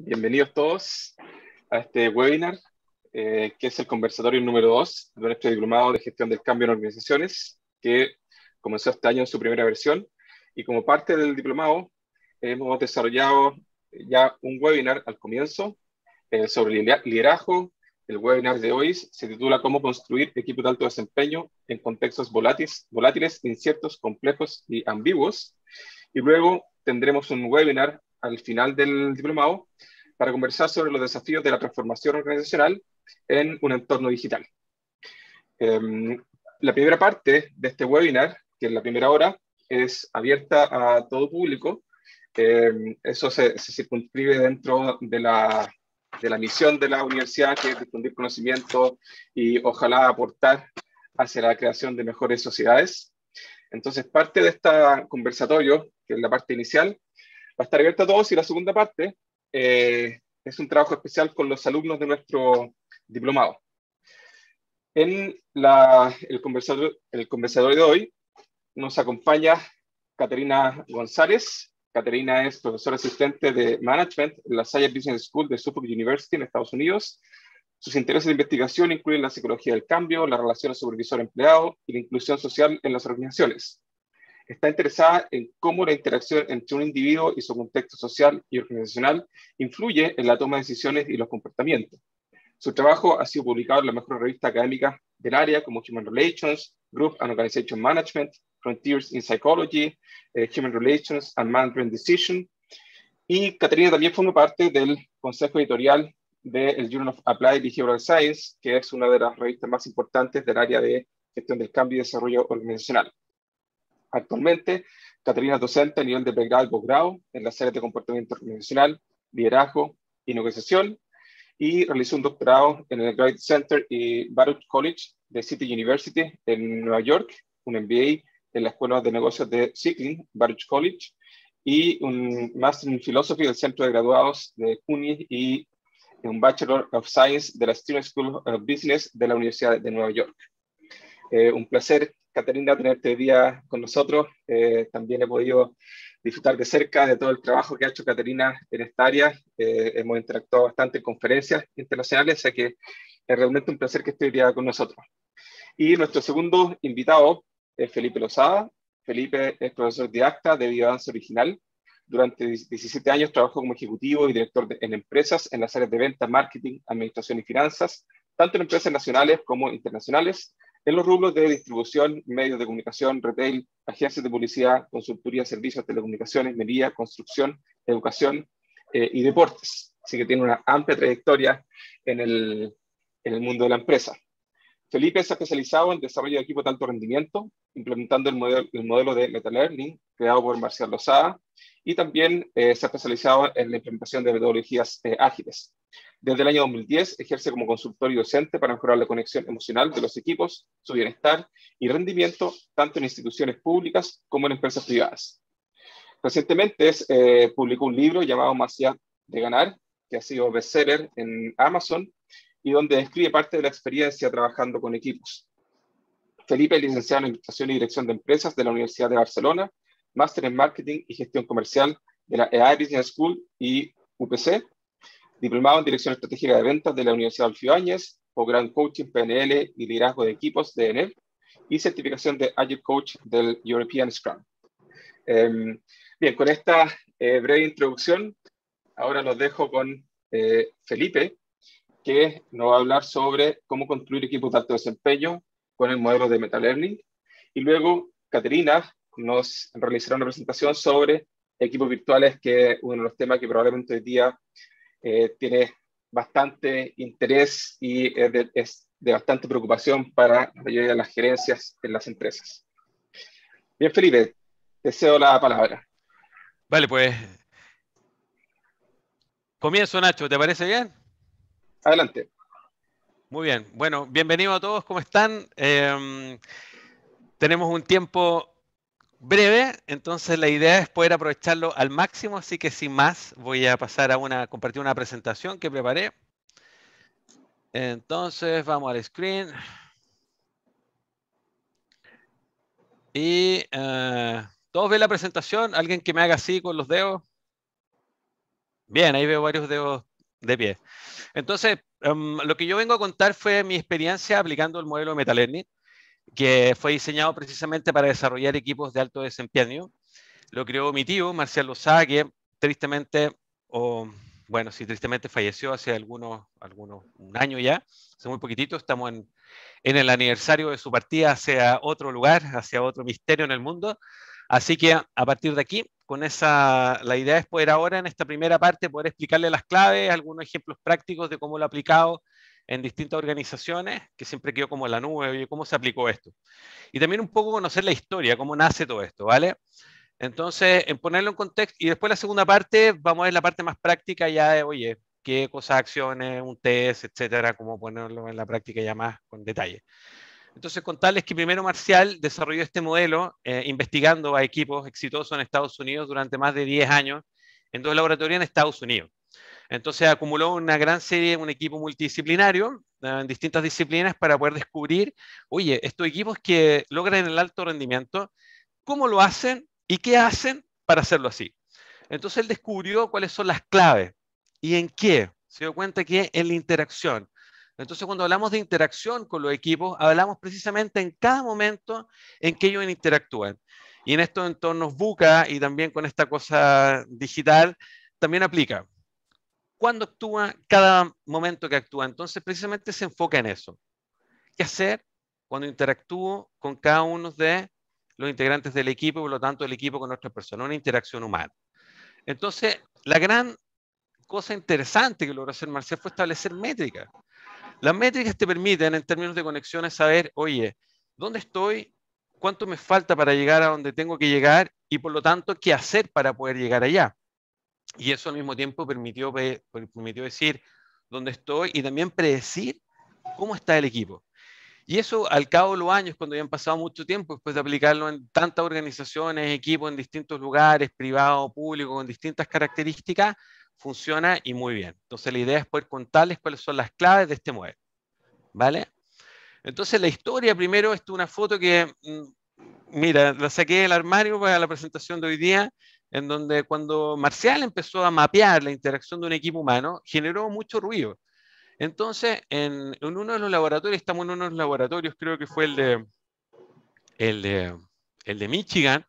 Bienvenidos todos a este webinar, eh, que es el conversatorio número 2 de nuestro diplomado de gestión del cambio en organizaciones, que comenzó este año en su primera versión. Y como parte del diplomado, hemos desarrollado ya un webinar al comienzo eh, sobre liderazgo. El webinar de hoy se titula Cómo construir equipos de alto desempeño en contextos volátiles, volátiles inciertos, complejos y ambiguos. Y luego tendremos un webinar al final del diplomado para conversar sobre los desafíos de la transformación organizacional en un entorno digital. Em, la primera parte de este webinar, que es la primera hora, es abierta a todo público. Em, eso se, circunscribe dentro de la, de la misión de la universidad, que es difundir conocimiento y ojalá aportar hacia la creación de mejores sociedades. Entonces, parte de este conversatorio, que es la parte inicial, Va a estar abierta a todos y la segunda parte eh, es un trabajo especial con los alumnos de nuestro diplomado. En el, conversador, el conversador de hoy nos acompaña Caterina González. Caterina es profesora asistente de Management en la Science Business School de Suffolk University en Estados Unidos. Sus intereses de investigación incluyen la psicología del cambio, las relaciones supervisor-empleado y la inclusión social en las organizaciones está interesada en cómo la interacción entre un individuo y su contexto social y organizacional influye en la toma de decisiones y los comportamientos. Su trabajo ha sido publicado en la mejor revista académicas del área como Human Relations, Group and Organization Management, Frontiers in Psychology, eh, Human Relations and Management Decision. Y Caterina también forma parte del consejo editorial del de Journal of Applied Behavioral Science, que es una de las revistas más importantes del área de gestión del cambio y desarrollo organizacional. Actualmente, Catalina es docente a nivel de pregrado y posgrado en la serie de comportamiento organizacional, liderazgo y negociación y realizó un doctorado en el Graduate Center y Baruch College de City University en Nueva York, un MBA en la Escuela de Negocios de Sikling, Baruch College, y un Master in Philosophy del Centro de Graduados de CUNY y un Bachelor of Science de la Student School of Business de la Universidad de Nueva York. Eh, un placer Caterina, tenerte hoy día con nosotros. Eh, también he podido disfrutar de cerca de todo el trabajo que ha hecho Caterina en esta área. Eh, hemos interactuado bastante en conferencias internacionales, así que es realmente un placer que esté hoy día con nosotros. Y nuestro segundo invitado es Felipe Lozada. Felipe es profesor de Acta de biodanza original. Durante 17 años trabajó como ejecutivo y director en empresas en las áreas de venta, marketing, administración y finanzas, tanto en empresas nacionales como internacionales en los rubros de distribución, medios de comunicación, retail, agencias de publicidad, consultoría, servicios, telecomunicaciones, media construcción, educación eh, y deportes. Así que tiene una amplia trayectoria en el mundo de la empresa. Felipe se ha especializado en desarrollo de equipos de alto rendimiento, implementando el modelo, de Meta Learning creado por Marcial Lozada y también eh, se ha especializado en la implementación de metodologías eh, ágiles. Desde el año 2010 ejerce como consultor y docente para mejorar la conexión emocional de los equipos, su bienestar y rendimiento tanto en instituciones públicas como en empresas privadas. Recientemente es, eh, publicó un libro llamado Más de ganar, que ha sido bestseller en Amazon y donde describe parte de la experiencia trabajando con equipos. Felipe es licenciado en Administración y Dirección de Empresas de la Universidad de Barcelona, máster en Marketing y Gestión Comercial de la EA Business School y UPC, diplomado en Dirección Estratégica de Ventas de la Universidad de Áñez, o Gran Coaching, PNL y Liderazgo de Equipos de ENEP y certificación de Agile Coach del European Scrum. Em, bien, con esta eh, breve introducción, ahora los dejo con eh, Felipe, que nos va a hablar sobre cómo construir equipos de alto desempeño con el modelo de meta Learning. Y luego Caterina nos realizará una presentación sobre equipos virtuales, que es uno de los temas que probablemente hoy día eh, tiene bastante interés y es de, es de, bastante preocupación para la mayoría de las gerencias en las empresas. Bien, Felipe, te cedo la palabra. Vale, pues comienzo, Nacho, ¿te parece bien? Adelante. Muy bien. Bueno, bienvenido a todos. ¿Cómo están? Em, tenemos un tiempo breve, entonces la idea es poder aprovecharlo al máximo, así que sin más voy a pasar a una, compartir una presentación que preparé. Entonces vamos al screen. Y eh, todos ven la presentación, alguien que me haga así con los dedos. Bien, ahí veo varios dedos de pie. Entonces, em, lo que yo vengo a contar fue mi experiencia aplicando el modelo de que fue diseñado precisamente para desarrollar equipos de alto desempeño. Lo creó mi tío, Marcial Lozada, que tristemente, o bueno, sí, tristemente falleció hace algunos, algunos, un año ya, hace muy poquitito, estamos en el aniversario de su partida hacia otro lugar, hacia otro misterio en el mundo. Así que a partir de aquí con esa, la idea es poder ahora en esta primera parte poder explicarle las claves, algunos ejemplos prácticos de cómo lo ha aplicado en distintas organizaciones, que siempre quedó como la nube, oye, cómo se aplicó esto. Y también un poco conocer la historia, cómo nace todo esto, ¿vale? Entonces, en ponerlo en contexto, y después la segunda parte, vamos a ver la parte más práctica ya de, oye, qué cosas, acciones, un test, etcétera, cómo ponerlo en la práctica ya más con detalle. Entonces, contarles que primero Marcial desarrolló este modelo eh, investigando a equipos exitosos en Estados Unidos durante más de 10 años en dos laboratorios en Estados Unidos. Entonces acumuló una gran serie, un equipo multidisciplinario eh, en distintas disciplinas para poder descubrir, oye, estos equipos que logran el alto rendimiento, ¿cómo lo hacen y qué hacen para hacerlo así? Entonces él descubrió cuáles son las claves y en qué. Se dio cuenta que en la interacción, entonces, cuando hablamos de interacción con los equipos, hablamos precisamente en cada momento en que ellos interactúan. Y en estos entornos buca y también con esta cosa digital, también aplica. ¿Cuándo actúa? Cada momento que actúa. Entonces, precisamente se enfoca en eso. ¿Qué hacer cuando interactúo con cada uno de los integrantes del equipo por lo tanto el equipo con nuestra persona? Una interacción humana. Entonces, la gran cosa interesante que logró hacer Marcel fue establecer métricas. Las métricas te permiten, en términos de conexiones, saber, oye, ¿dónde estoy? ¿Cuánto me falta para llegar a donde tengo que llegar? Y por lo tanto, ¿qué hacer para poder llegar allá? Y eso al mismo tiempo permitió, decir dónde estoy y también predecir cómo está el equipo. Y eso al cabo de los años, cuando ya han pasado mucho tiempo, después de aplicarlo en tantas organizaciones, equipos en distintos lugares, privado, público, con distintas características, funciona y muy bien. Entonces la idea es poder contarles cuáles son las claves de este modelo. ¿Vale? Entonces la historia, primero, es una foto que, mm, mira, la saqué del armario para la presentación de hoy día, en donde cuando Marcial empezó a mapear la interacción de un equipo humano, generó mucho ruido. Entonces, en, uno de los laboratorios, estamos en uno de los laboratorios, creo que fue el de, el de, el de Michigan,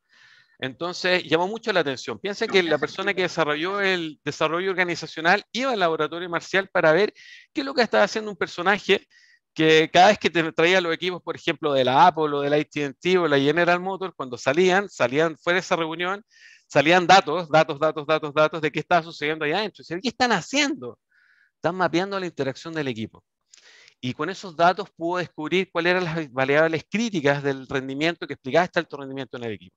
entonces, llamó mucho la atención. Piensa que la persona que desarrolló el desarrollo organizacional iba al laboratorio marcial para ver qué es lo que estaba haciendo un personaje que cada vez que traía los equipos, por ejemplo, de la Apple o de la AT&T o la General Motors, cuando salían, salían fuera de esa reunión, salían datos, datos, datos, datos, datos de qué estaba sucediendo allá adentro. ¿Qué están haciendo? Están mapeando la interacción del equipo y con esos datos pudo descubrir cuáles eran las variables críticas del rendimiento que explicaba este alto rendimiento en el equipo.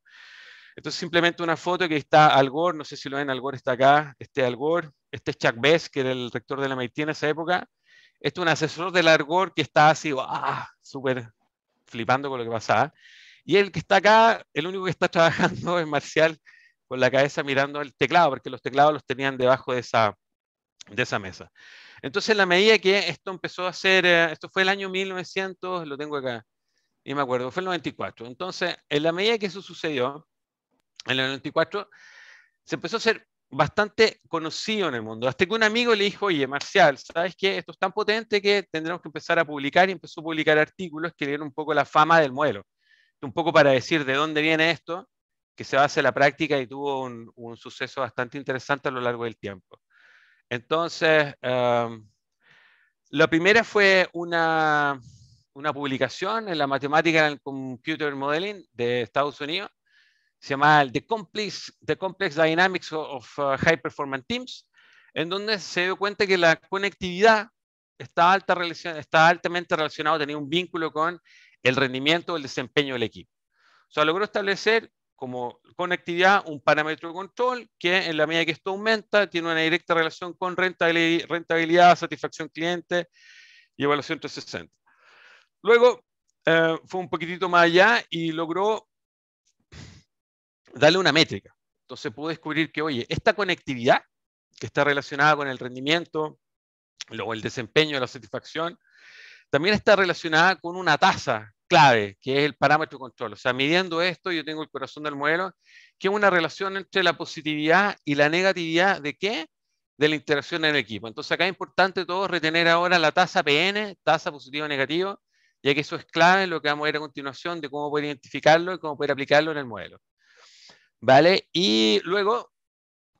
Entonces, simplemente una foto que está Al Gore, no sé si lo ven, Al Gore está acá, este Al Gore, este es Chuck Bess, que era el rector de la MIT en esa época, este es un asesor del Al Gore que está así, ¡ah! súper flipando con lo que pasaba, y el que está acá, el único que está trabajando es Marcial, con la cabeza mirando el teclado, porque los teclados los tenían debajo de esa, de esa mesa. Entonces, en la medida que esto empezó a ser, eh, esto fue el año 1900, lo tengo acá, y me acuerdo, fue el 94. Entonces, en la medida que eso sucedió, en el 94, se empezó a ser bastante conocido en el mundo. Hasta que un amigo le dijo, oye, Marcial, ¿sabes qué? Esto es tan potente que tendremos que empezar a publicar y empezó a publicar artículos que dieron un poco la fama del modelo. Un poco para decir de dónde viene esto, que se basa en la práctica y tuvo un, un suceso bastante interesante a lo largo del tiempo. Entonces, em, la primera fue una, una publicación en la matemática en computer modeling de Estados Unidos, se llama The Complex, The Complex Dynamics of, uh, High Performance Teams, en donde se dio cuenta que la conectividad está, alta, está altamente relacionada, tenía un vínculo con el rendimiento, el desempeño del equipo. O sea, logró establecer como conectividad un parámetro de control que en la medida que esto aumenta tiene una directa relación con rentabilidad, rentabilidad satisfacción cliente y evaluación 360. Luego eh, fue un poquitito más allá y logró darle una métrica. Entonces pude descubrir que, oye, esta conectividad que está relacionada con el rendimiento, luego el desempeño, la satisfacción, también está relacionada con una tasa clave, que es el parámetro control. O sea, midiendo esto, yo tengo el corazón del modelo, que es una relación entre la positividad y la negatividad de qué? De la interacción en el equipo. Entonces acá es importante todo retener ahora la tasa PN, tasa positiva o negativa, ya que eso es clave en lo que vamos a ver a continuación de cómo poder identificarlo y cómo poder aplicarlo en el modelo. ¿Vale? Y luego,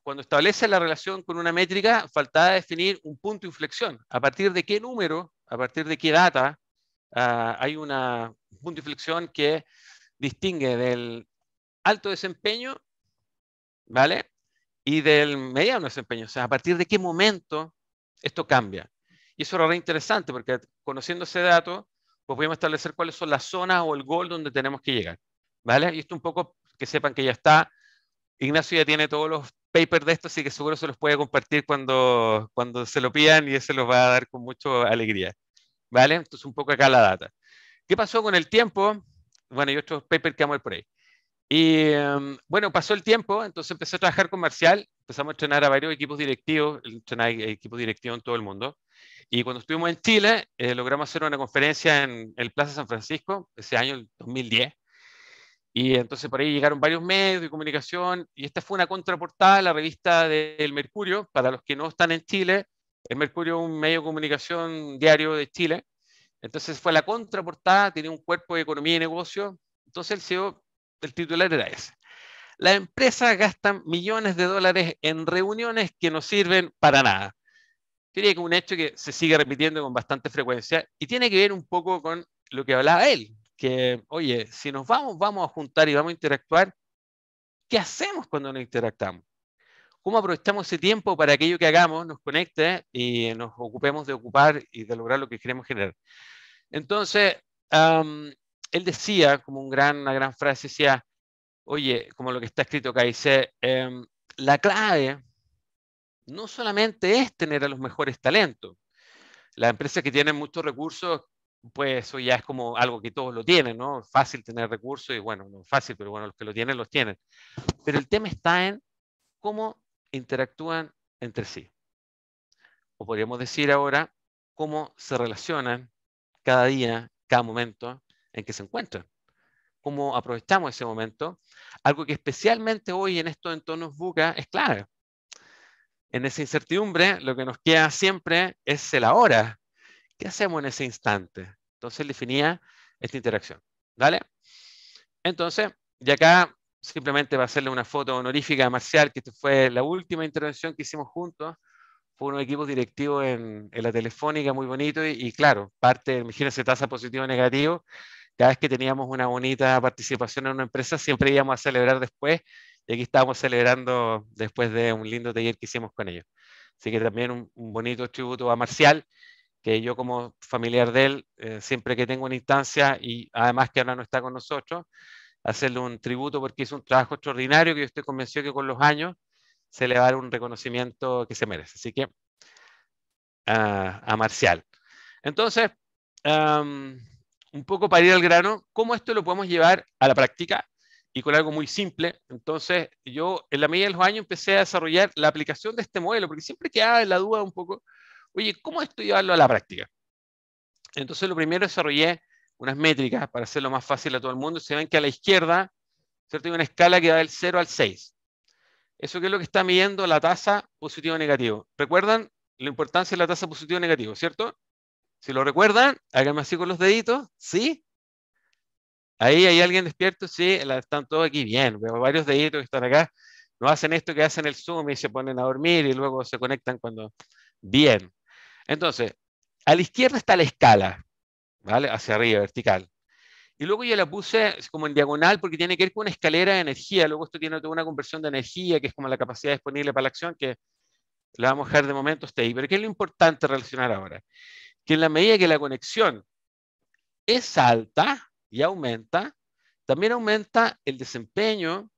cuando establece la relación con una métrica, faltaba definir un punto de inflexión. ¿A partir de qué número, a partir de qué data ah, hay una, un punto de inflexión que distingue del alto desempeño, ¿vale? Y del mediano desempeño. O sea, a partir de qué momento esto cambia. Y eso era re interesante porque conociendo ese dato, pues podemos establecer cuáles son las zonas o el gol donde tenemos que llegar. ¿Vale? Y esto un poco que sepan que ya está. Ignacio ya tiene todos los papers de esto, así que seguro se los puede compartir cuando, cuando se lo pidan y se los va a dar con mucha alegría. ¿Vale? Entonces, un poco acá la data. ¿Qué pasó con el tiempo? Bueno, y otros papers que vamos a por ahí. Y em, bueno, pasó el tiempo, entonces empecé a trabajar con Marcial, empezamos a entrenar a varios equipos directivos, entrenar equipos directivos en todo el mundo. Y cuando estuvimos en Chile, eh, logramos hacer una conferencia en el Plaza San Francisco, ese año, 2010, y entonces por ahí llegaron varios medios de comunicación y esta fue una contraportada la revista del Mercurio, para los que no están en Chile, el Mercurio es un medio de comunicación diario de Chile, entonces fue la contraportada, tiene un cuerpo de economía y negocio, entonces el CEO, el titular era ese. la empresa gastan millones de dólares en reuniones que no sirven para nada. Creo que un hecho que se sigue repitiendo con bastante frecuencia y tiene que ver un poco con lo que hablaba él, que, oye, si nos vamos, vamos a juntar y vamos a interactuar, ¿qué hacemos cuando no interactamos? ¿Cómo aprovechamos ese tiempo para aquello que hagamos nos conecte y nos ocupemos de ocupar y de lograr lo que queremos generar? Entonces, él decía, como una gran frase, decía, oye, como lo que está escrito acá, dice, em, la clave no solamente es tener a los mejores talentos. Las empresas que tienen muchos recursos pues eso ya es como algo que todos lo tienen, ¿no? Fácil tener recursos y bueno, no fácil, pero bueno, los que lo tienen, los tienen. Pero el tema está en cómo interactúan entre sí. O podríamos decir ahora, cómo se relacionan cada día, cada momento en que se encuentran. Cómo aprovechamos ese momento. Algo que especialmente hoy en estos entornos buca es clave. En esa incertidumbre, lo que nos queda siempre es el ahora, ¿Qué hacemos en ese instante? Entonces definía esta interacción. ¿Vale? Entonces, y acá simplemente va a hacerle una foto honorífica a Marcial, que esta fue la última intervención que hicimos juntos. Fue un equipo directivo en, la telefónica muy bonito y, claro, parte, imagínense, tasa positivo o negativo. Cada vez que teníamos una bonita participación en una empresa, siempre íbamos a celebrar después y aquí estábamos celebrando después de un lindo taller que hicimos con ellos. Así que también un, un bonito tributo a Marcial que yo como familiar de él, eh, siempre que tengo una instancia y además que ahora no está con nosotros, hacerle un tributo porque hizo un trabajo extraordinario que yo estoy convencido que con los años se le va a dar un reconocimiento que se merece. Así que ah, a Marcial. Entonces, un poco para ir al grano, ¿cómo esto lo podemos llevar a la práctica? Y con algo muy simple. Entonces, yo en la medida de los años empecé a desarrollar la aplicación de este modelo, porque siempre quedaba en la duda un poco oye, ¿cómo esto llevarlo a la práctica? Entonces lo primero desarrollé unas métricas para hacerlo más fácil a todo el mundo. Se ven que a la izquierda, ¿cierto? Hay una escala que va del 0 al 6. Eso que es lo que está midiendo la tasa positivo negativo. ¿Recuerdan la importancia de la tasa positivo negativo, cierto? Si lo recuerdan, háganme así con los deditos, ¿sí? Ahí hay alguien despierto, sí, están todos aquí bien. Veo varios deditos que están acá. No hacen esto que hacen el Zoom y se ponen a dormir y luego se conectan cuando. Bien, entonces, a la izquierda está la escala, ¿vale? Hacia arriba, vertical. Y luego yo la puse como en diagonal porque tiene que ir con una escalera de energía. Luego esto tiene toda una conversión de energía, que es como la capacidad disponible para la acción, que la vamos a dejar de momento hasta ahí. Pero ¿qué es lo importante relacionar ahora? Que en la medida que la conexión es alta y aumenta, también aumenta el desempeño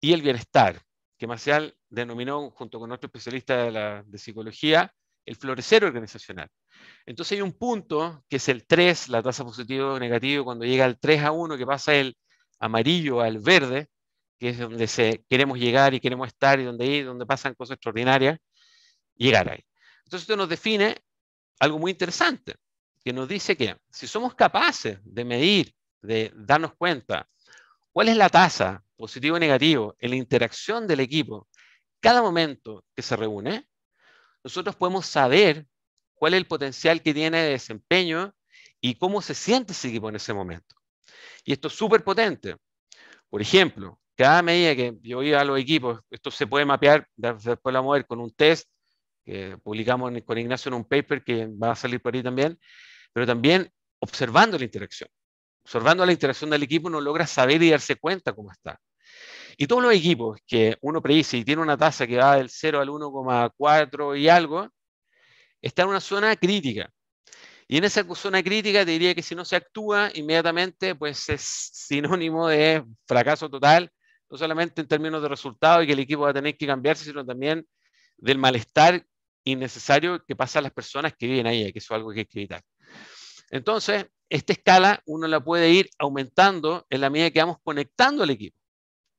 y el bienestar, que Marcial denominó, junto con otro especialista de, psicología, el florecer organizacional. Entonces hay un punto, que es el 3, la tasa positivo o negativo, cuando llega al 3 a 1, que pasa el amarillo al verde, que es donde se, queremos llegar y queremos estar y donde, ahí, donde pasan cosas extraordinarias, llegar ahí. Entonces esto nos define algo muy interesante, que nos dice que si somos capaces de medir, de darnos cuenta, cuál es la tasa positivo o negativo en la interacción del equipo cada momento que se reúne, nosotros podemos saber cuál es el potencial que tiene de desempeño y cómo se siente ese equipo en ese momento. Y esto es súper potente. Por ejemplo, cada medida que yo voy a los equipos, esto se puede mapear, después la mover con un test que publicamos con Ignacio en un paper que va a salir por ahí también, pero también observando la interacción. Observando la interacción del equipo uno logra saber y darse cuenta cómo está. Y todos los equipos que uno predice y tiene una tasa que va del 0 al 1,4 y algo, está en una zona crítica. Y en esa zona crítica te diría que si no se actúa inmediatamente, pues es sinónimo de fracaso total, no solamente en términos de resultados y que el equipo va a tener que cambiarse, sino también del malestar innecesario que pasa a las personas que viven ahí, que eso es algo que hay que evitar. Entonces, esta escala uno la puede ir aumentando en la medida que vamos conectando al equipo.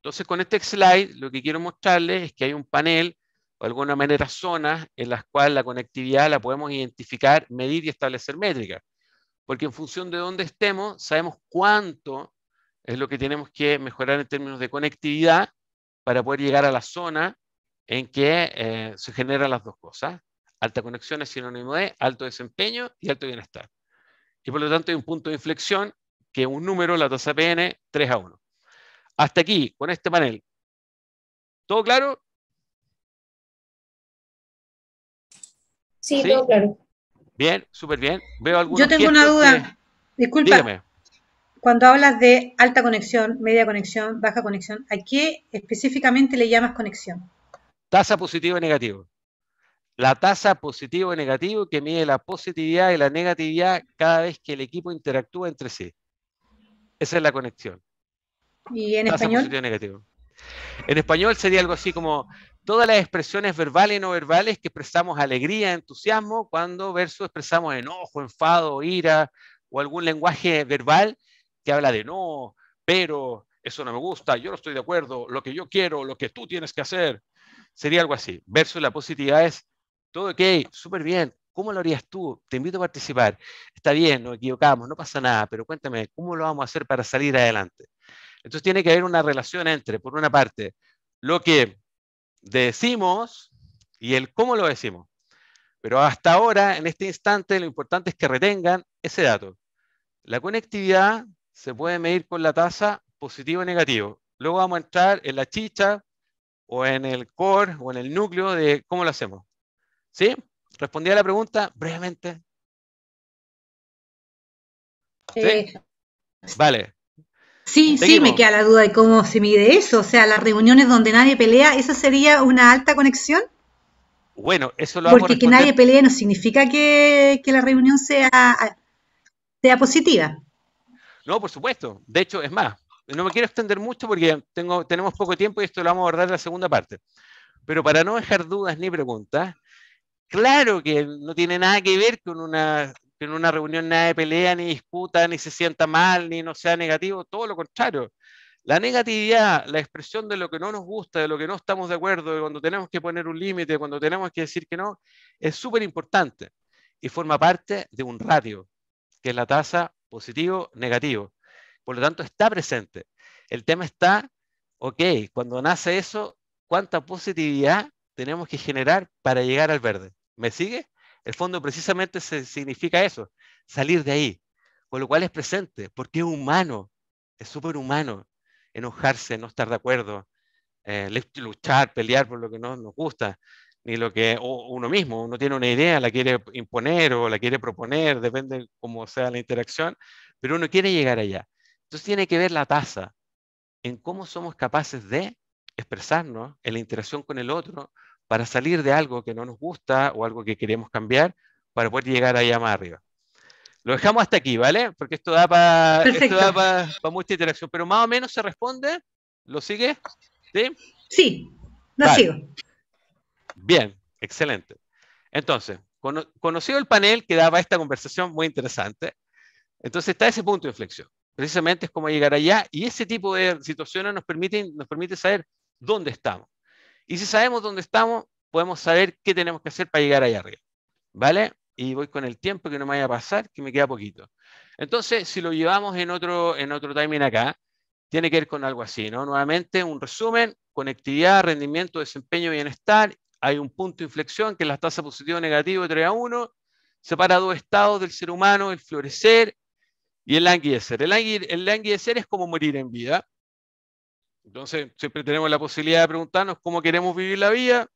Entonces, con este slide, lo que quiero mostrarles es que hay un panel, o alguna manera zonas, en las cuales la conectividad la podemos identificar, medir y establecer métricas. Porque en función de dónde estemos, sabemos cuánto es lo que tenemos que mejorar en términos de conectividad para poder llegar a la zona en que eh, se generan las dos cosas. Alta conexión es sinónimo de alto desempeño y alto bienestar. Y por lo tanto hay un punto de inflexión que un número, la tasa PN, 3 a 1. Hasta aquí, con este panel. ¿Todo claro? Sí, todo claro. Bien, súper bien. Veo algunos Yo tengo una duda. Disculpa. Dígame. Cuando hablas de alta conexión, media conexión, baja conexión, ¿a qué específicamente le llamas conexión? Tasa positiva y negativa. La tasa positiva y negativo que mide la positividad y la negatividad cada vez que el equipo interactúa entre sí. Esa es la conexión. ¿Y en español? En español sería algo así como todas las expresiones verbales y no verbales que expresamos alegría, entusiasmo, cuando verso expresamos enojo, enfado, ira o algún lenguaje verbal que habla de no, pero, eso no me gusta, yo no estoy de acuerdo, lo que yo quiero, lo que tú tienes que hacer. Sería algo así. Versus la positividad es todo ok, súper bien, ¿cómo lo harías tú? Te invito a participar. Está bien, nos equivocamos, no pasa nada, pero cuéntame, ¿cómo lo vamos a hacer para salir adelante? Entonces tiene que haber una relación entre, por una parte, lo que decimos y el cómo lo decimos. Pero hasta ahora, en este instante, lo importante es que retengan ese dato. La conectividad se puede medir con la tasa positivo y negativo. Luego vamos a entrar en la chicha o en el core o en el núcleo de cómo lo hacemos. ¿Sí? Respondí a la pregunta brevemente. ¿Sí? vale. Sí, sí, me queda la duda de cómo se mide eso. O sea, las reuniones donde nadie pelea, ¿eso sería una alta conexión? Bueno, eso lo vamos Porque que nadie pelee no significa que, la reunión sea, sea positiva. No, por supuesto. De hecho, es más, no me quiero extender mucho porque tengo, tenemos poco tiempo y esto lo vamos a abordar en la segunda parte. Pero para no dejar dudas ni preguntas, claro que no tiene nada que ver con una que en una reunión nadie pelea, ni disputa, ni se sienta mal, ni no sea negativo, todo lo contrario. La negatividad, la expresión de lo que no nos gusta, de lo que no estamos de acuerdo, de cuando tenemos que poner un límite, cuando tenemos que decir que no, es súper importante y forma parte de un ratio, que es la tasa positivo-negativo. Por lo tanto, está presente. El tema está, ok, cuando nace eso, ¿cuánta positividad tenemos que generar para llegar al verde? ¿Me sigue? El fondo precisamente se, significa eso, salir de ahí, con lo cual es presente, porque es humano, es súper humano enojarse, no estar de acuerdo, eh, luchar, pelear por lo que no nos gusta, ni lo que uno mismo, uno tiene una idea, la quiere imponer o la quiere proponer, depende cómo sea la interacción, pero uno quiere llegar allá. Entonces tiene que ver la tasa en cómo somos capaces de expresarnos en la interacción con el otro para salir de algo que no nos gusta o algo que queremos cambiar para poder llegar allá más arriba. Lo dejamos hasta aquí, ¿vale? Porque esto da para mucha interacción, pero más o menos se responde. ¿Lo sigue? Sí. Sí, lo sigo. Bien, excelente. Entonces, conocido el panel que daba esta conversación muy interesante, entonces está ese punto de inflexión. Precisamente es cómo llegar allá y ese tipo de situaciones nos permiten nos permite saber dónde estamos. Y si sabemos dónde estamos, podemos saber qué tenemos que hacer para llegar allá arriba. ¿Vale? Y voy con el tiempo que no me vaya a pasar, que me queda poquito. Entonces, si lo llevamos en otro, en otro timing acá, tiene que ver con algo así, ¿no? Nuevamente, un resumen, conectividad, rendimiento, desempeño, bienestar. Hay un punto de inflexión que es la tasa positivo negativo de 3 a 1. Separa dos estados del ser humano, el florecer y el languidecer. el languidecer es como morir en vida. Entonces, siempre tenemos la posibilidad de preguntarnos cómo queremos vivir la vida,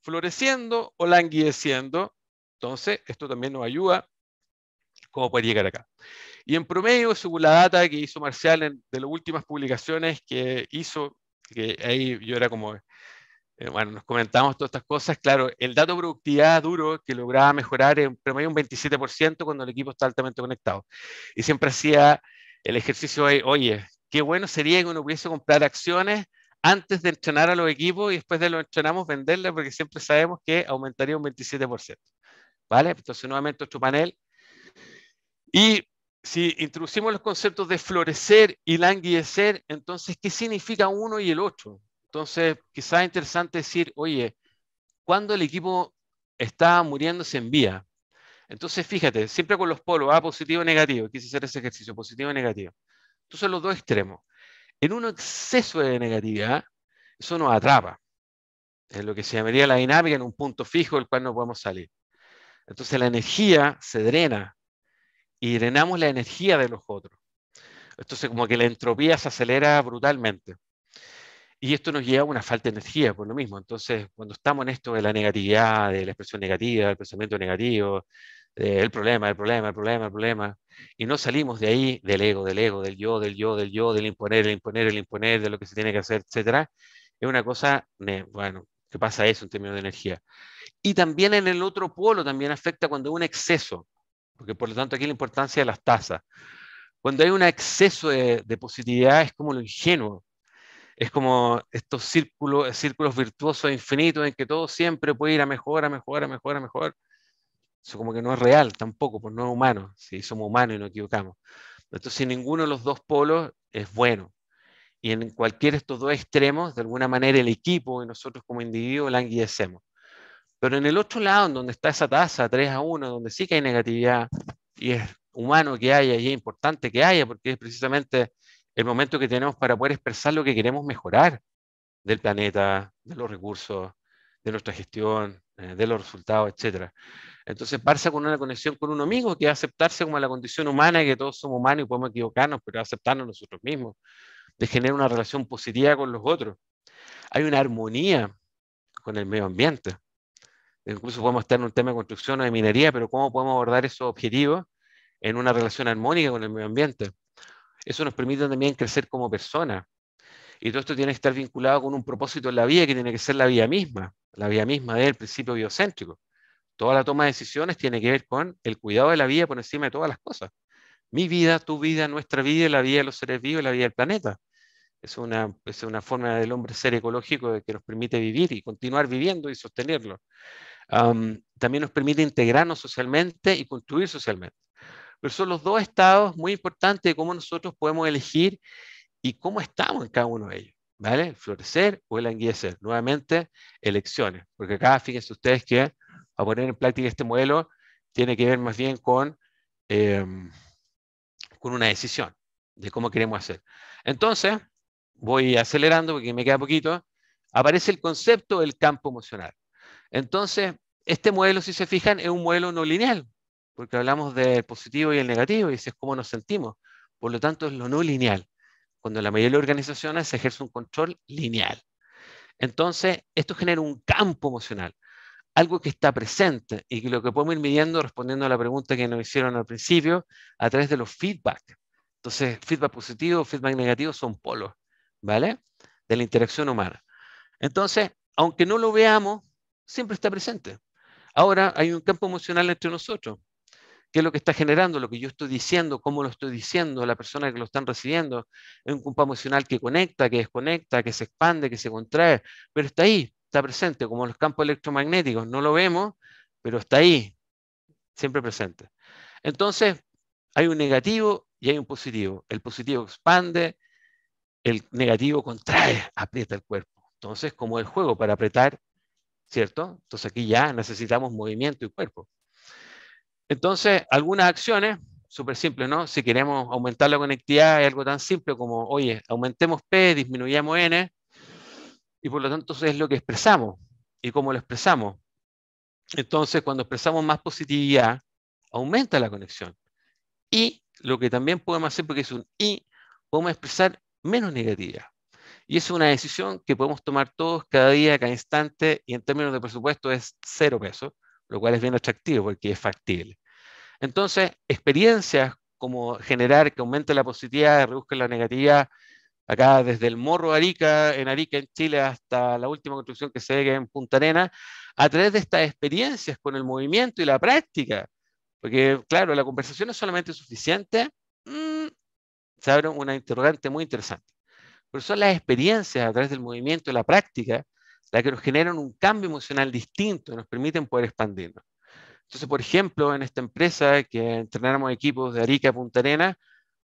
floreciendo o languideciendo. Entonces, esto también nos ayuda cómo poder llegar acá. Y en promedio, según la data que hizo Marcial de las últimas publicaciones que hizo, que ahí yo era como, eh, bueno, nos comentamos todas estas cosas, claro, el dato de productividad duro que lograba mejorar en promedio un 27% cuando el equipo está altamente conectado. Y siempre hacía el ejercicio de, oye, qué bueno sería que uno pudiese comprar acciones antes de entrenar a los equipos y después de los entrenamos venderlas porque siempre sabemos que aumentaría un 27%. ¿Vale? Entonces, nuevamente otro panel. Y si introducimos los conceptos de florecer y languidecer, entonces, ¿qué significa uno y el otro? Entonces, quizás es interesante decir, oye, cuando el equipo está muriéndose en vía? Entonces, fíjate, siempre con los polos, A positivo, negativo, quise hacer ese ejercicio, positivo, negativo. Entonces los dos extremos. En un exceso de negatividad, eso nos atrapa. Es lo que se llamaría la dinámica en un punto fijo del cual no podemos salir. Entonces la energía se drena y drenamos la energía de los otros. Entonces como que la entropía se acelera brutalmente. Y esto nos lleva a una falta de energía, por lo mismo. Entonces, cuando estamos en esto de la negatividad, de la expresión negativa, del pensamiento negativo, eh, el problema, el problema, el problema, el problema. Y no salimos de ahí, del ego, del ego, del yo, del yo, del yo, del imponer, el imponer, el imponer, de lo que se tiene que hacer, etcétera. Es una cosa, bueno, que pasa eso en términos de energía. Y también en el otro polo también afecta cuando hay un exceso, porque por lo tanto aquí la importancia de las tasas. Cuando hay un exceso de, positividad es como lo ingenuo, es como estos círculos, círculos virtuosos infinitos en que todo siempre puede ir a mejor, a mejor, a mejor, a mejor. Eso como que no es real tampoco, pues no es humano, si somos humanos y nos equivocamos. Entonces ninguno de los dos polos es bueno. Y en cualquiera de estos dos extremos, de alguna manera el equipo y nosotros como individuos languidecemos. Pero en el otro lado, en donde está esa tasa 3 a 1, donde sí que hay negatividad y es humano que haya y es importante que haya, porque es precisamente el momento que tenemos para poder expresar lo que queremos mejorar del planeta, de los recursos, de nuestra gestión, eh, de los resultados, etcétera, Entonces pasa con una conexión con un amigo que es aceptarse como la condición humana, y que todos somos humanos y podemos equivocarnos, pero aceptarnos nosotros mismos, de generar una relación positiva con los otros. Hay una armonía con el medio ambiente. Incluso podemos estar en un tema de construcción o de minería, pero ¿cómo podemos abordar esos objetivos en una relación armónica con el medio ambiente? Eso nos permite también crecer como personas y todo esto tiene que estar vinculado con un propósito en la vida que tiene que ser la vida misma, la vida misma del principio biocéntrico. Toda la toma de decisiones tiene que ver con el cuidado de la vida por encima de todas las cosas. Mi vida, tu vida, nuestra vida, la vida de los seres vivos, la vida del planeta. Es una, una forma del hombre ser ecológico que nos permite vivir y continuar viviendo y sostenerlo. también nos permite integrarnos socialmente y construir socialmente. Pero son los dos estados muy importantes de cómo nosotros podemos elegir y cómo estamos en cada uno de ellos. ¿Vale? Florecer o languidecer? Nuevamente, elecciones. Porque acá fíjense ustedes que a poner en práctica este modelo tiene que ver más bien con, em, con una decisión de cómo queremos hacer. Entonces, voy acelerando porque me queda poquito. Aparece el concepto del campo emocional. Entonces, este modelo, si se fijan, es un modelo no lineal, porque hablamos del positivo y el negativo, y ese es cómo nos sentimos. Por lo tanto, es lo no lineal cuando la mayoría de las organizaciones se ejerce un control lineal. Entonces, esto genera un campo emocional, algo que está presente y lo que podemos ir midiendo respondiendo a la pregunta que nos hicieron al principio a través de los feedback. Entonces, feedback positivo, feedback negativo son polos, ¿vale? De la interacción humana. Entonces, aunque no lo veamos, siempre está presente. Ahora hay un campo emocional entre nosotros qué es lo que está generando, lo que yo estoy diciendo, cómo lo estoy diciendo, a la persona que lo están recibiendo. Es un campo emocional que conecta, que desconecta, que se expande, que se contrae, pero está ahí, está presente, como los campos electromagnéticos. No lo vemos, pero está ahí, siempre presente. Entonces, hay un negativo y hay un positivo. El positivo expande, el negativo contrae, aprieta el cuerpo. Entonces, como el juego para apretar, ¿cierto? Entonces aquí ya necesitamos movimiento y cuerpo. Entonces, algunas acciones, súper simple ¿no? Si queremos aumentar la conectividad, es algo tan simple como, oye, aumentemos P, disminuyamos N, y por lo tanto eso es lo que expresamos y cómo lo expresamos. Entonces, cuando expresamos más positividad, aumenta la conexión. Y lo que también podemos hacer, porque es un I, podemos expresar menos negatividad. Y es una decisión que podemos tomar todos cada día, cada instante, y en términos de presupuesto es cero pesos lo cual es bien atractivo porque es factible. Entonces, experiencias como generar que aumente la positividad, reduzca la negatividad, acá desde el Morro Arica, en Arica, en Chile, hasta la última construcción que se ve en Punta Arena, a través de estas experiencias con el movimiento y la práctica. Porque, claro, la conversación es solamente suficiente, mm, se abre una interrogante muy interesante. Pero son las experiencias a través del movimiento y la práctica la que nos generan un cambio emocional distinto y nos permiten poder expandirnos. Entonces, por ejemplo, en esta empresa que entrenamos equipos de Arica a Punta Arena,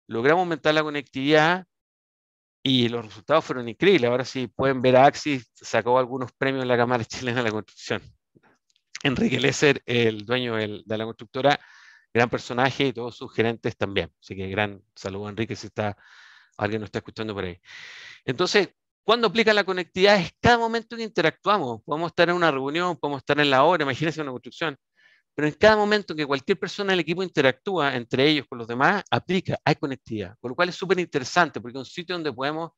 logramos aumentar la conectividad y los resultados fueron increíbles. Ahora sí pueden ver a Axis, sacó algunos premios en la Cámara Chilena de la Construcción. Enrique Lesser, el dueño de la constructora, gran personaje y todos sus gerentes también. Así que gran saludo, Enrique, si está, alguien nos está escuchando por ahí. Entonces, cuando aplica la conectividad es cada momento que interactuamos. Podemos estar en una reunión, podemos estar en la obra, imagínense una construcción. Pero en cada momento que cualquier persona del equipo interactúa entre ellos con los demás, aplica, hay conectividad. Con lo cual es súper interesante porque es un sitio donde podemos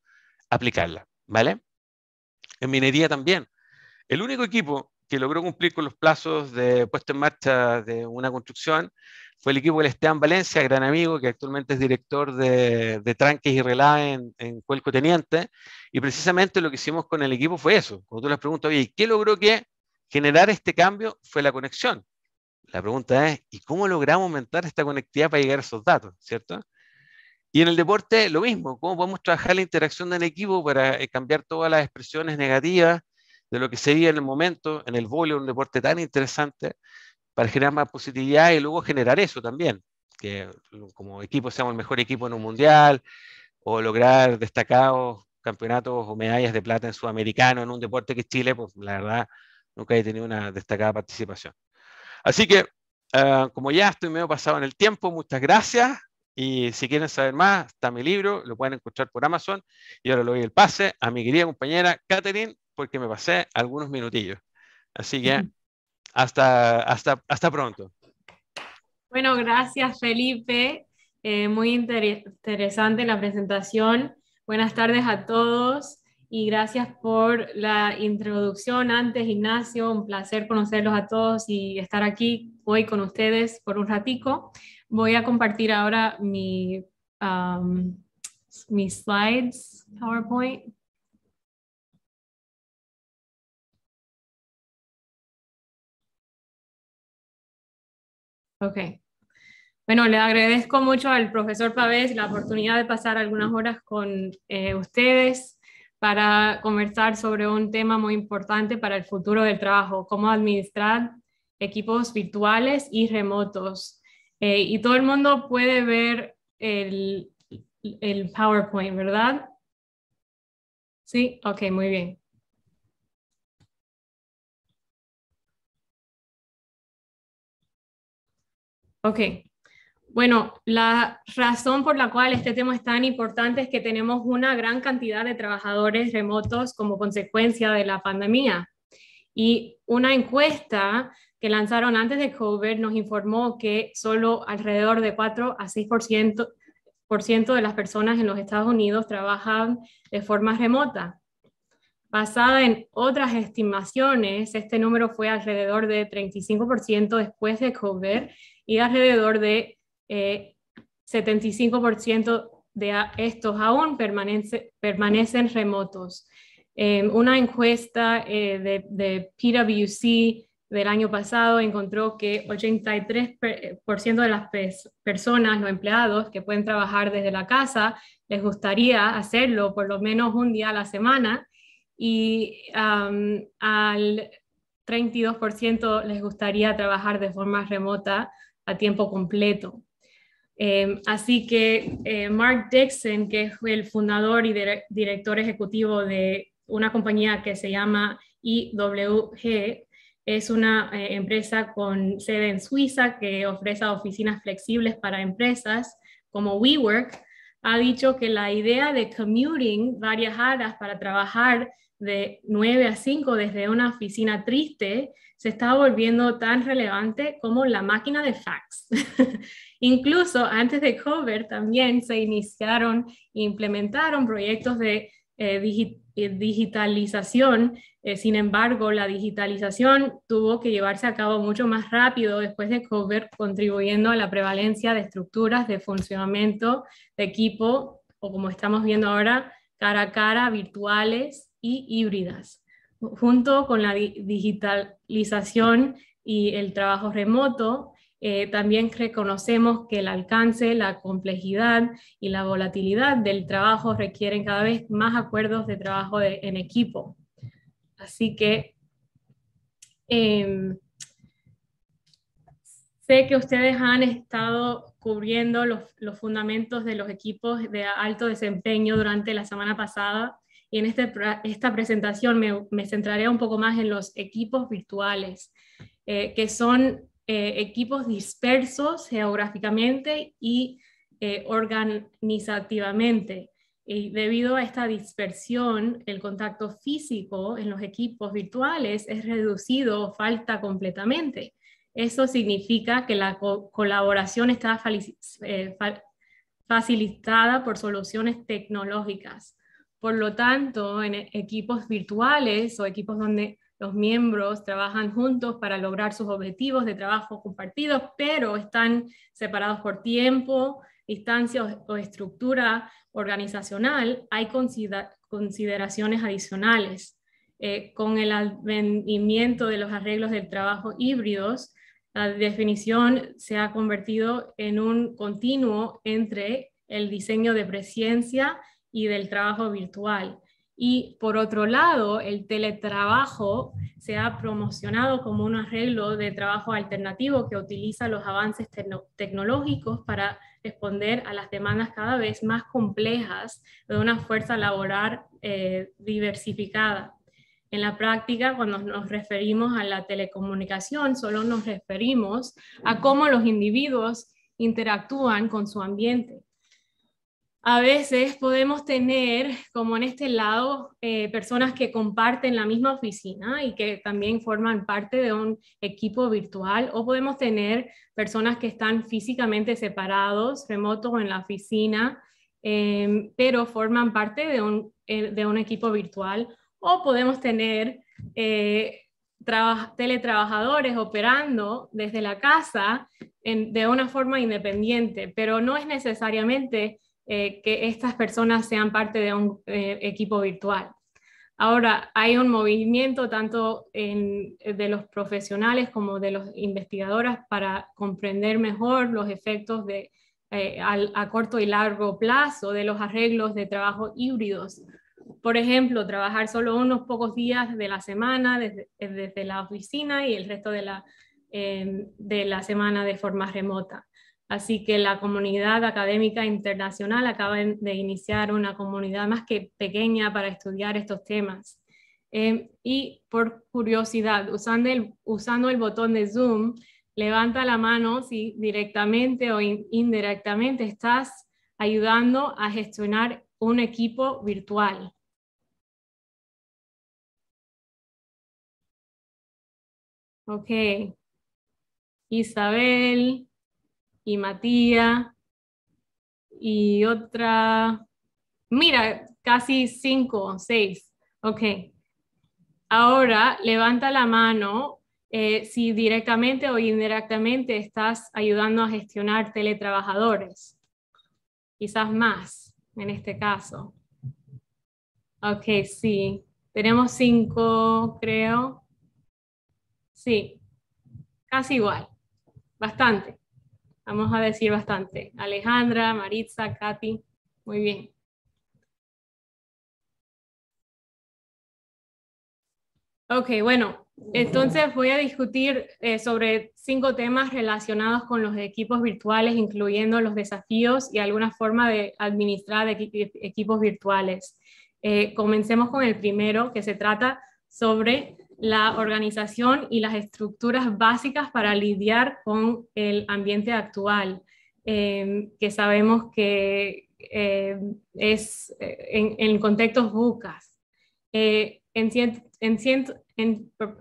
aplicarla. ¿Vale? En minería también. El único equipo que logró cumplir con los plazos de puesta en marcha de una construcción fue el equipo del Esteban Valencia, gran amigo, que actualmente es director de, tranques y relá en, en, Cuelco Teniente. Y precisamente lo que hicimos con el equipo fue eso. Cuando tú les preguntas, oye, ¿qué logró que generar este cambio? Fue la conexión. La pregunta es, ¿y cómo logramos aumentar esta conectividad para llegar a esos datos? ¿Cierto? Y en el deporte, lo mismo, cómo podemos trabajar la interacción del equipo para eh, cambiar todas las expresiones negativas de lo que se vive en el momento, en el voleo un deporte tan interesante, para generar más positividad y luego generar eso también, que mm, como equipo seamos el mejor equipo en un mundial o lograr destacados campeonatos o medallas de plata en sudamericano en un deporte que es Chile, pues la verdad nunca he tenido una destacada participación. Así que, ah, como ya estoy medio pasado en el tiempo, muchas gracias. Y si quieren saber más, está mi libro, lo pueden encontrar por Amazon. Y ahora le doy el pase a mi querida compañera Catherine, porque me pasé algunos minutillos. Así que, Hasta, hasta, hasta pronto. Bueno, gracias Felipe. Eh, muy interesante la presentación. Buenas tardes a todos y gracias por la introducción antes, Ignacio. Un placer conocerlos a todos y estar aquí hoy con ustedes por un ratico. Voy a compartir ahora mi, um, mis slides, PowerPoint. Ok. Bueno, le agradezco mucho al profesor Pavés la oportunidad de pasar algunas horas con eh, ustedes para conversar sobre un tema muy importante para el futuro del trabajo, cómo administrar equipos virtuales y remotos. Eh, y todo el mundo puede ver el, el PowerPoint, ¿verdad? Sí, ok, muy bien. Ok. Bueno, la razón por la cual este tema es tan importante es que tenemos una gran cantidad de trabajadores remotos como consecuencia de la pandemia. Y una encuesta que lanzaron antes de COVID nos informó que solo alrededor de 4 a 6% de las personas en los Estados Unidos trabajan de forma remota. Basada en otras estimaciones, este número fue alrededor de 35% después de COVID y alrededor de 75% eh, de estos aún permanecen remotos. Em, una encuesta eh, de, de, PwC del año pasado encontró que 83% de las personas, los empleados que pueden trabajar desde la casa, les gustaría hacerlo por lo menos un día a la semana y al 32% les gustaría trabajar de forma remota a tiempo completo. Em, así que eh, Mark Dixon, que es el fundador y director ejecutivo de una compañía que se llama IWG, es una eh, empresa con sede en Suiza que ofrece oficinas flexibles para empresas como WeWork, ha dicho que la idea de commuting varias horas para trabajar de 9 a 5 desde una oficina triste se estaba volviendo tan relevante como la máquina de fax. Incluso antes de Cover también se iniciaron e implementaron proyectos de eh, eh, digitalización. Eh, sin embargo, la digitalización tuvo que llevarse a cabo mucho más rápido después de Cover, contribuyendo a la prevalencia de estructuras de funcionamiento de equipo o como estamos viendo ahora, cara a cara, virtuales y híbridas, junto con la digitalización y el trabajo remoto, eh, también reconocemos que el alcance, la complejidad y la volatilidad del trabajo requieren cada vez más acuerdos de trabajo en equipo. Así que em, sé que ustedes han estado cubriendo los, los fundamentos de los equipos de alto desempeño durante la semana pasada y en este esta presentación me, centraré un poco más en los equipos virtuales, eh, que son eh, equipos dispersos geográficamente y eh, organizativamente. Y debido a esta dispersión, el contacto físico en los equipos virtuales es reducido o falta completamente. Eso significa que la colaboración está facilitada por soluciones tecnológicas. Por lo tanto, en e-, equipos virtuales o equipos donde los miembros trabajan juntos para lograr sus objetivos de trabajo compartidos, pero están separados por tiempo, distancia o estructura organizacional, hay consideraciones adicionales. Eh, con el advenimiento de los arreglos del trabajo híbridos, la definición se ha convertido en un continuo entre el diseño de presencia y del trabajo virtual. Y por otro lado, el teletrabajo se ha promocionado como un arreglo de trabajo alternativo que utiliza los avances tecnológicos para responder a las demandas cada vez más complejas de una fuerza laboral eh, diversificada. En la práctica, cuando nos referimos a la telecomunicación, solo nos referimos a cómo los individuos interactúan con su ambiente a veces podemos tener, como en este lado, eh, personas que comparten la misma oficina y que también forman parte de un equipo virtual, o podemos tener personas que están físicamente separados, remotos o en la oficina, em, pero forman parte de un, eh, de un, equipo virtual, o podemos tener eh, teletrabajadores operando desde la casa de una forma independiente, pero no es necesariamente eh, que estas personas sean parte de un eh, equipo virtual. Ahora, hay un movimiento tanto de los profesionales como de los investigadoras para comprender mejor los efectos eh, a corto y largo plazo de los arreglos de trabajo híbridos. Por ejemplo, trabajar solo unos pocos días de la semana desde, la oficina y el resto de la semana de forma remota. Así que la comunidad académica internacional acaba de iniciar una comunidad más que pequeña para estudiar estos temas. Eh, y por curiosidad, usando el, botón de Zoom, levanta la mano si directamente o indirectamente estás ayudando a gestionar un equipo virtual. Ok. Isabel, y Matías y otra, mira, casi cinco seis. Ok. Ahora levanta la mano eh, si directamente o indirectamente estás ayudando a gestionar teletrabajadores. Quizás más en este caso. Ok, sí. Tenemos cinco, creo. Sí, casi igual. Bastante. Vamos a decir bastante. Alejandra, Maritza, Katy. Muy bien. Ok, bueno, entonces voy a discutir eh, sobre cinco temas relacionados con los equipos virtuales, incluyendo los desafíos y alguna forma de administrar e-, equipos virtuales. Eh, comencemos con el primero, que se trata sobre la organización y las estructuras básicas para lidiar con el ambiente actual, em, que sabemos que em, es eh, en, contextos bucas. Eh, en,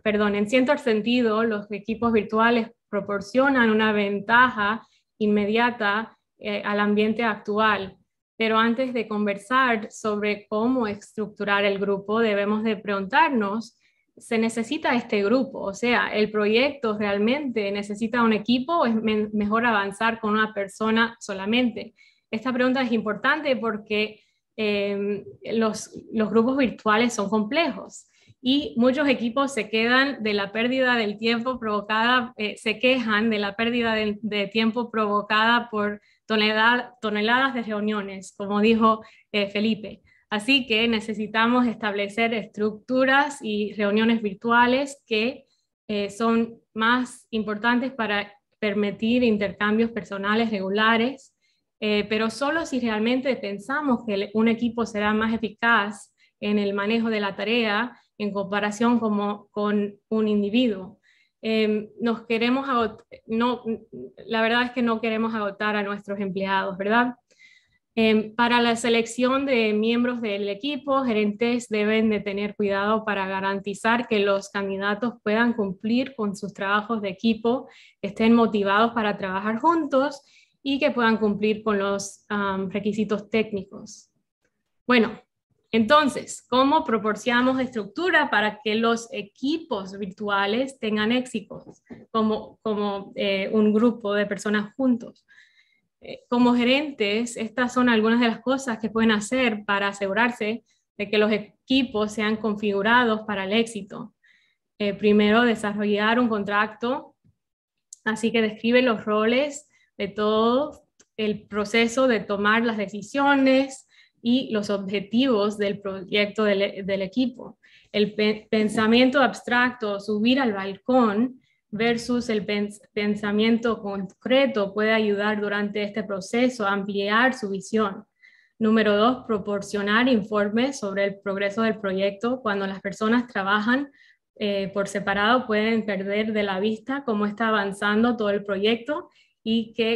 perdón, en cierto sentido, los equipos virtuales proporcionan una ventaja inmediata eh, al ambiente actual, pero antes de conversar sobre cómo estructurar el grupo, debemos de preguntarnos se necesita este grupo, o sea, el proyecto realmente necesita un equipo, o es mejor avanzar con una persona solamente. Esta pregunta es importante porque em, los, grupos virtuales son complejos y muchos equipos se quedan de la pérdida del tiempo provocada, eh, se quejan de la pérdida de, tiempo provocada por toneladas de reuniones, como dijo eh, Felipe. Así que necesitamos establecer estructuras y reuniones virtuales que eh, son más importantes para permitir intercambios personales regulares, eh, pero solo si realmente pensamos que un equipo será más eficaz en el manejo de la tarea en comparación con un individuo. Em, nos queremos no, la verdad es que no queremos agotar a nuestros empleados, ¿verdad? Em, para la selección de miembros del equipo, gerentes deben de tener cuidado para garantizar que los candidatos puedan cumplir con sus trabajos de equipo, estén motivados para trabajar juntos y que puedan cumplir con los requisitos técnicos. Bueno, entonces, ¿cómo proporcionamos estructura para que los equipos virtuales tengan éxitos como, eh, un grupo de personas juntos? Eh, como gerentes, estas son algunas de las cosas que pueden hacer para asegurarse de que los equipos sean configurados para el éxito. Eh, primero, desarrollar un contrato, así que describe los roles de todo el proceso de tomar las decisiones y los objetivos del proyecto del, equipo. El pensamiento abstracto, subir al balcón, versus el pensamiento concreto puede ayudar durante este proceso a ampliar su visión. Número dos, proporcionar informes sobre el progreso del proyecto. Cuando las personas trabajan eh, por separado, pueden perder de la vista cómo está avanzando todo el proyecto y qué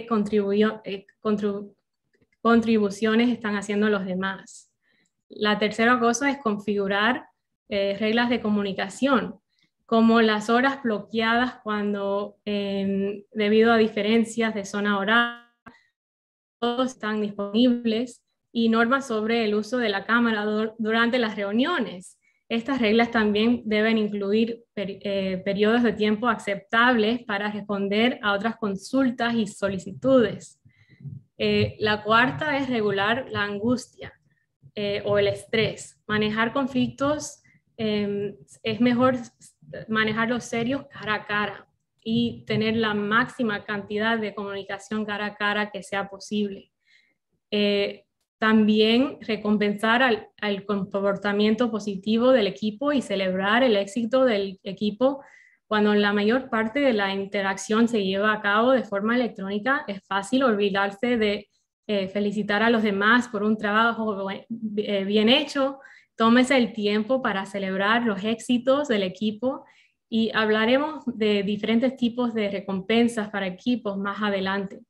eh, contribuciones están haciendo los demás. La tercera cosa es configurar eh, reglas de comunicación como las horas bloqueadas cuando em, debido a diferencias de zona horaria, están disponibles y normas sobre el uso de la cámara durante las reuniones. Estas reglas también deben incluir eh, periodos de tiempo aceptables para responder a otras consultas y solicitudes. Eh, la cuarta es regular la angustia eh, o el estrés. Manejar conflictos em, es mejor manejar los serios cara a cara y tener la máxima cantidad de comunicación cara a cara que sea posible. Eh, también recompensar al, comportamiento positivo del equipo y celebrar el éxito del equipo cuando la mayor parte de la interacción se lleva a cabo de forma electrónica. Es fácil olvidarse de eh, felicitar a los demás por un trabajo eh, bien hecho Tómese el tiempo para celebrar los éxitos del equipo y hablaremos de diferentes tipos de recompensas para equipos más adelante.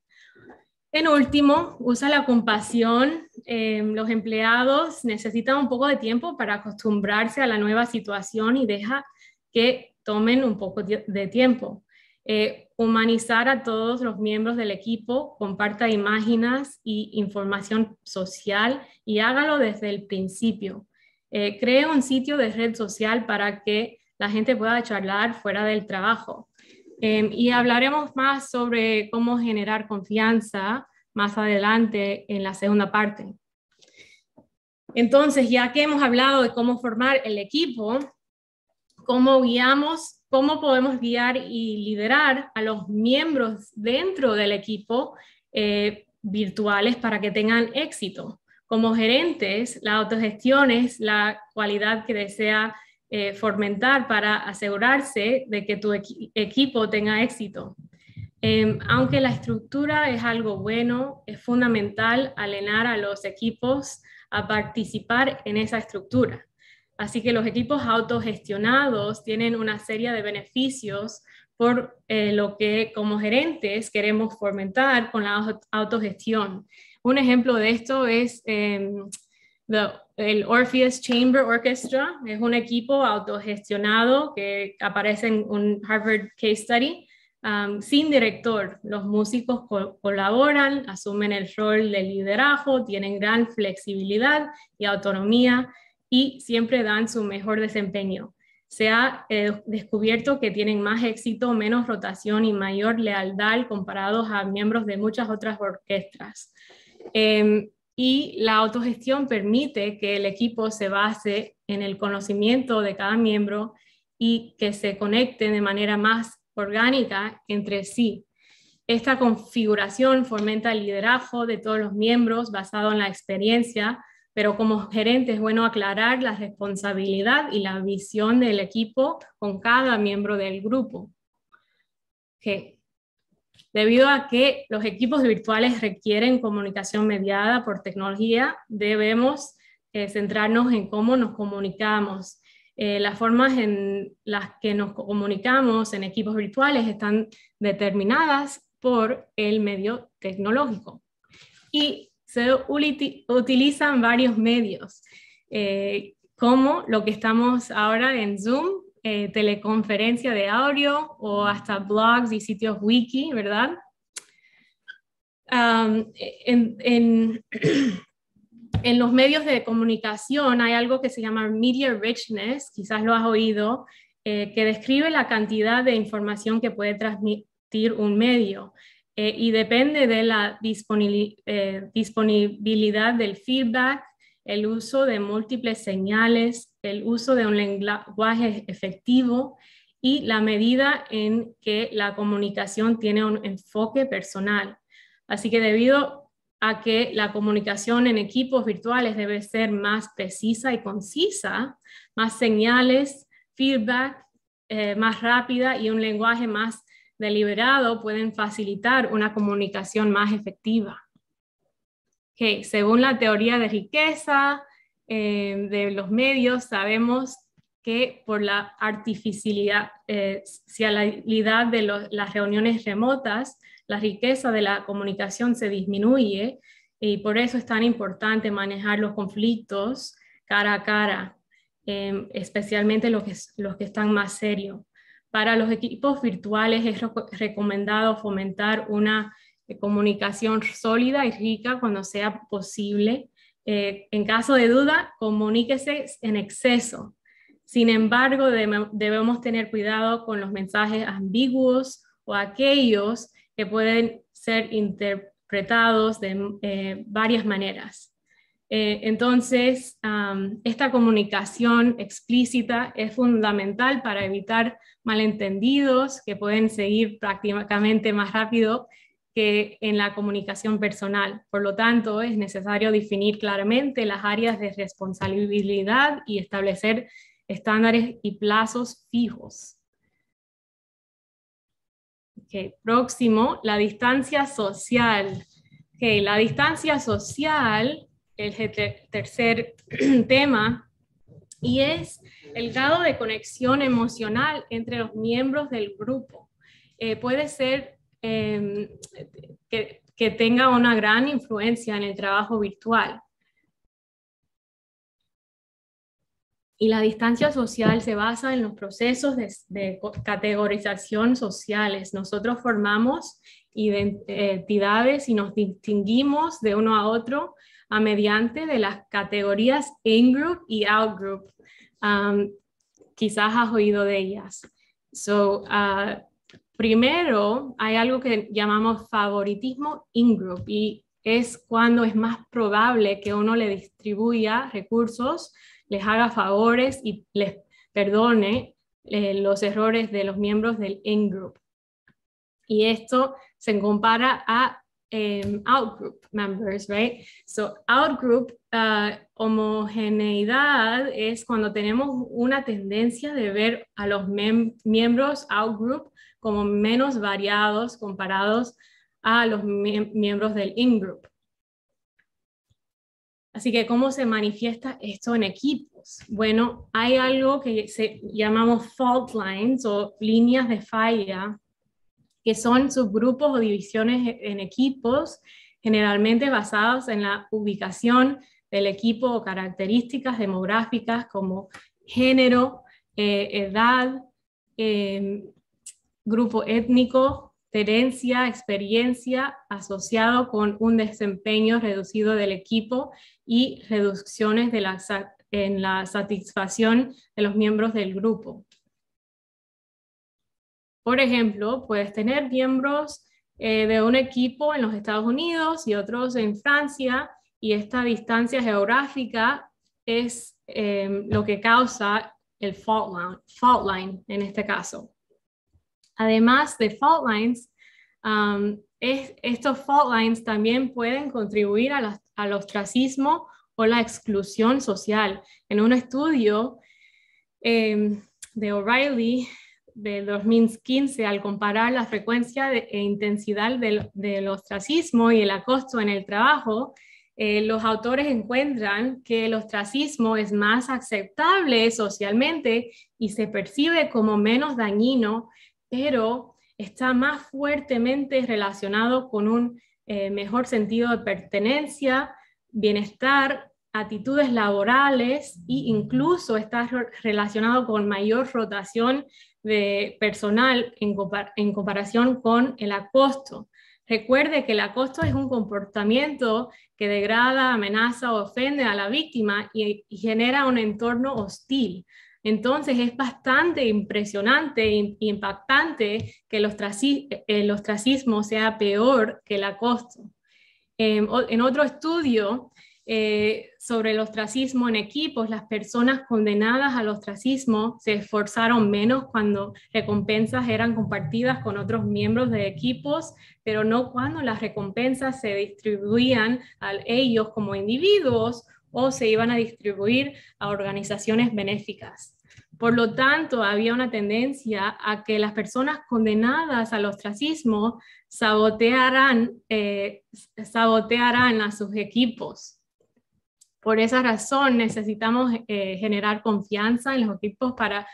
En último, usa la compasión. Em, los empleados necesitan un poco de tiempo para acostumbrarse a la nueva situación y deja que tomen un poco de tiempo. Eh, humanizar a todos los miembros del equipo, comparta imágenes y información social y hágalo desde el principio. Eh, cree un sitio de red social para que la gente pueda charlar fuera del trabajo. Em, y hablaremos más sobre cómo generar confianza más adelante en la segunda parte. Entonces, ya que hemos hablado de cómo formar el equipo, cómo guiamos, cómo podemos guiar y liderar a los miembros dentro del equipo eh, virtuales para que tengan éxito como gerentes, la autogestión es la cualidad que desea eh, fomentar para asegurarse de que tu equipo tenga éxito. Em, aunque la estructura es algo bueno, es fundamental alenar a los equipos a participar en esa estructura. Así que los equipos autogestionados tienen una serie de beneficios por eh, lo que como gerentes queremos fomentar con la autogestión un ejemplo de esto es em, el Orpheus Chamber Orchestra, es un equipo autogestionado que aparece en un Harvard Case Study. Um, sin director, los músicos colaboran, asumen el rol de liderazgo, tienen gran flexibilidad y autonomía y siempre dan su mejor desempeño. Se ha eh, descubierto que tienen más éxito, menos rotación y mayor lealdad comparados a miembros de muchas otras orquestas. Em, y la autogestión permite que el equipo se base en el conocimiento de cada miembro y que se conecte de manera más orgánica entre sí. Esta configuración fomenta el liderazgo de todos los miembros basado en la experiencia, pero como gerente es bueno aclarar la responsabilidad y la visión del equipo con cada miembro del grupo. Que Debido a que los equipos virtuales requieren comunicación mediada por tecnología, debemos eh, centrarnos en cómo nos comunicamos. Eh, las formas en las que nos comunicamos en equipos virtuales están determinadas por el medio tecnológico y se utilizan varios medios, eh, como lo que estamos ahora en Zoom, eh, teleconferencia de audio o hasta blogs y sitios wiki, ¿verdad? en, los medios de comunicación hay algo que se llama media richness, quizás lo has oído, eh, que describe la cantidad de información que puede transmitir un medio. Eh, y depende de la disponibilidad del feedback, el uso de múltiples señales, el uso de un lenguaje efectivo y la medida en que la comunicación tiene un enfoque personal. Así que debido a que la comunicación en equipos virtuales debe ser más precisa y concisa, más señales, feedback eh, más rápida y un lenguaje más deliberado pueden facilitar una comunicación más efectiva. Que Según la teoría de riqueza, eh, de los medios sabemos que por la artificialidad eh, de las reuniones remotas, la riqueza de la comunicación se disminuye y por eso es tan importante manejar los conflictos cara a cara, em, especialmente los que están más serios. Para los equipos virtuales es recomendado fomentar una eh, comunicación sólida y rica cuando sea posible eh, en caso de duda, comuníquese en exceso. Sin embargo, debemos tener cuidado con los mensajes ambiguos o aquellos que pueden ser interpretados de eh, varias maneras. Eh, entonces, esta comunicación explícita es fundamental para evitar malentendidos que pueden seguir prácticamente más rápido que en la comunicación personal. Por lo tanto, es necesario definir claramente las áreas de responsabilidad y establecer estándares y plazos fijos. Okay, próximo, la distancia social. Okay, la distancia social el tercer tema y es el grado de conexión emocional entre los miembros del grupo. Eh, puede ser Em, que, tenga una gran influencia en el trabajo virtual. Y la distancia social se basa en los procesos de, categorización sociales. Nosotros formamos identidades y nos distinguimos de uno a otro a mediante de las categorías in-group y out-group. quizás has oído de ellas. So, ah, Primero, hay algo que llamamos favoritismo in-group y es cuando es más probable que uno le distribuya recursos, les haga favores y les perdone eh, los errores de los miembros del in-group. Y esto se compara a em, out-group members, right? So out-group ah, homogeneidad es cuando tenemos una tendencia de ver a los miembros out-group como menos variados comparados a los miembros del in-group. Así que, ¿cómo se manifiesta esto en equipos? Bueno, hay algo que se llamamos fault lines o líneas de falla, que son subgrupos o divisiones e-, en equipos, generalmente basadas en la ubicación del equipo o características demográficas como género, eh, edad, em, grupo étnico, tenencia, experiencia, asociado con un desempeño reducido del equipo y reducciones en la satisfacción de los miembros del grupo. Por ejemplo, puedes tener miembros eh, de un equipo en los Estados Unidos y otros en Francia, y esta distancia geográfica es eh, lo que causa el fault fault line en este caso. Además de fault lines, um, estos fault lines también pueden contribuir al ostracismo o la exclusión social. En un estudio em, de O'Reilly de 2015, al comparar la frecuencia e intensidad del, ostracismo y el acoso en el trabajo, eh, los autores encuentran que el ostracismo es más aceptable socialmente y se percibe como menos dañino pero está más fuertemente relacionado con un eh, mejor sentido de pertenencia, bienestar, actitudes laborales e incluso está relacionado con mayor rotación de personal en, comparación con el acoso. Recuerde que el acoso es un comportamiento que degrada, amenaza o ofende a la víctima y genera un entorno hostil. Entonces es bastante impresionante e impactante que el ostracismo, sea peor que el acoso. Em, en otro estudio eh, sobre el ostracismo en equipos, las personas condenadas al ostracismo se esforzaron menos cuando recompensas eran compartidas con otros miembros de equipos, pero no cuando las recompensas se distribuían a ellos como individuos o se iban a distribuir a organizaciones benéficas. Por lo tanto, había una tendencia a que las personas condenadas al ostracismo sabotearan, eh, a sus equipos. Por esa razón necesitamos eh, generar confianza en los equipos para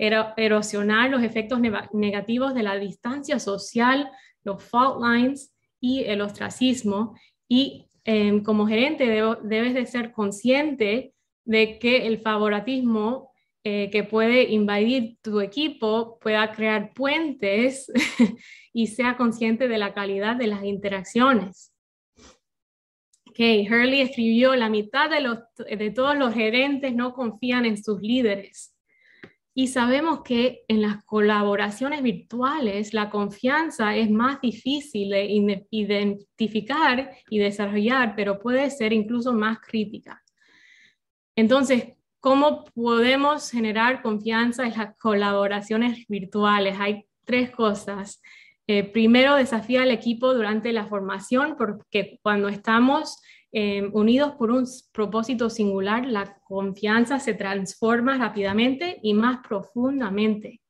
erosionar los efectos negativos de la distancia social, los fault lines y el ostracismo y Em, como gerente debes de ser consciente de que el favoritismo eh, que puede invadir tu equipo pueda crear puentes y sea consciente de la calidad de las interacciones. Okay, Hurley escribió, la mitad de todos los gerentes no confían en sus líderes. Y sabemos que en las colaboraciones virtuales la confianza es más difícil de identificar y desarrollar, pero puede ser incluso más crítica. Entonces, ¿cómo podemos generar confianza en las colaboraciones virtuales? Hay tres cosas. Eh, primero, desafía al equipo durante la formación, porque cuando estamos Em, unidos por un propósito singular, la confianza se transforma rápidamente y más profundamente.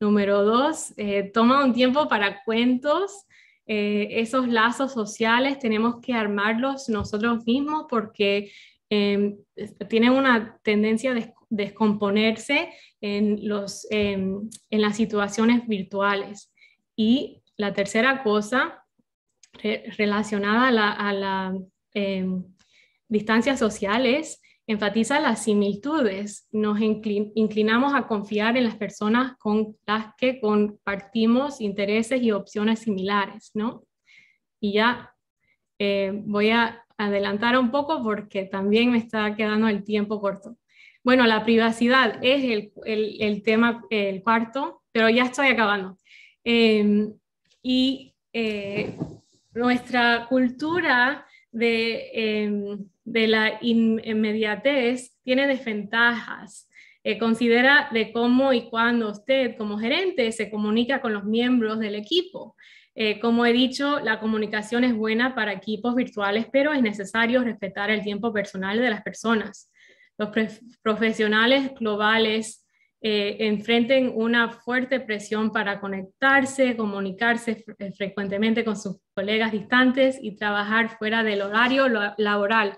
Número dos, eh, toma un tiempo para cuentos. Eh, esos lazos sociales tenemos que armarlos nosotros mismos porque em, tienen una tendencia de descomponerse en, los, em, en las situaciones virtuales. Y la tercera cosa relacionada a la Em, distancias sociales, enfatiza las similitudes. Nos inclinamos a confiar en las personas con las que compartimos intereses y opciones similares, ¿no? Y ya eh, voy a adelantar un poco porque también me está quedando el tiempo corto. Bueno, la privacidad es el, tema, el cuarto, pero ya estoy acabando. Em, y eh, nuestra cultura Em, de, la inmediatez tiene desventajas. Eh, considera de cómo y cuándo usted como gerente se comunica con los miembros del equipo. Eh, como he dicho, la comunicación es buena para equipos virtuales, pero es necesario respetar el tiempo personal de las personas. Los profesionales globales eh, enfrenten una fuerte presión para conectarse, comunicarse eh, frecuentemente con sus colegas distantes y trabajar fuera del horario laboral.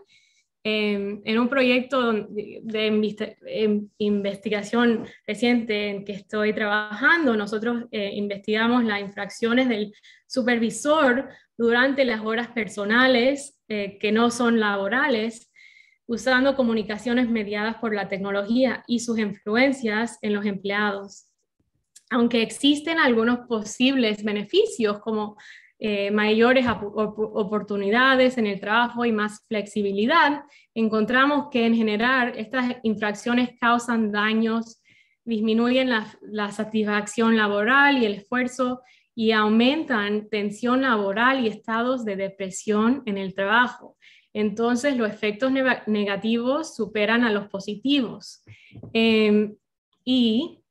Em, en un proyecto de, em, investigación reciente en que estoy trabajando, nosotros eh, investigamos las infracciones del supervisor durante las horas personales que no son laborales usando comunicaciones mediadas por la tecnología y sus influencias en los empleados. Aunque existen algunos posibles beneficios como eh, mayores oportunidades en el trabajo y más flexibilidad, encontramos que en general estas infracciones causan daños, disminuyen la satisfacción laboral y el esfuerzo y aumentan tensión laboral y estados de depresión en el trabajo. Entonces, los efectos negativos superan a los positivos. Em, y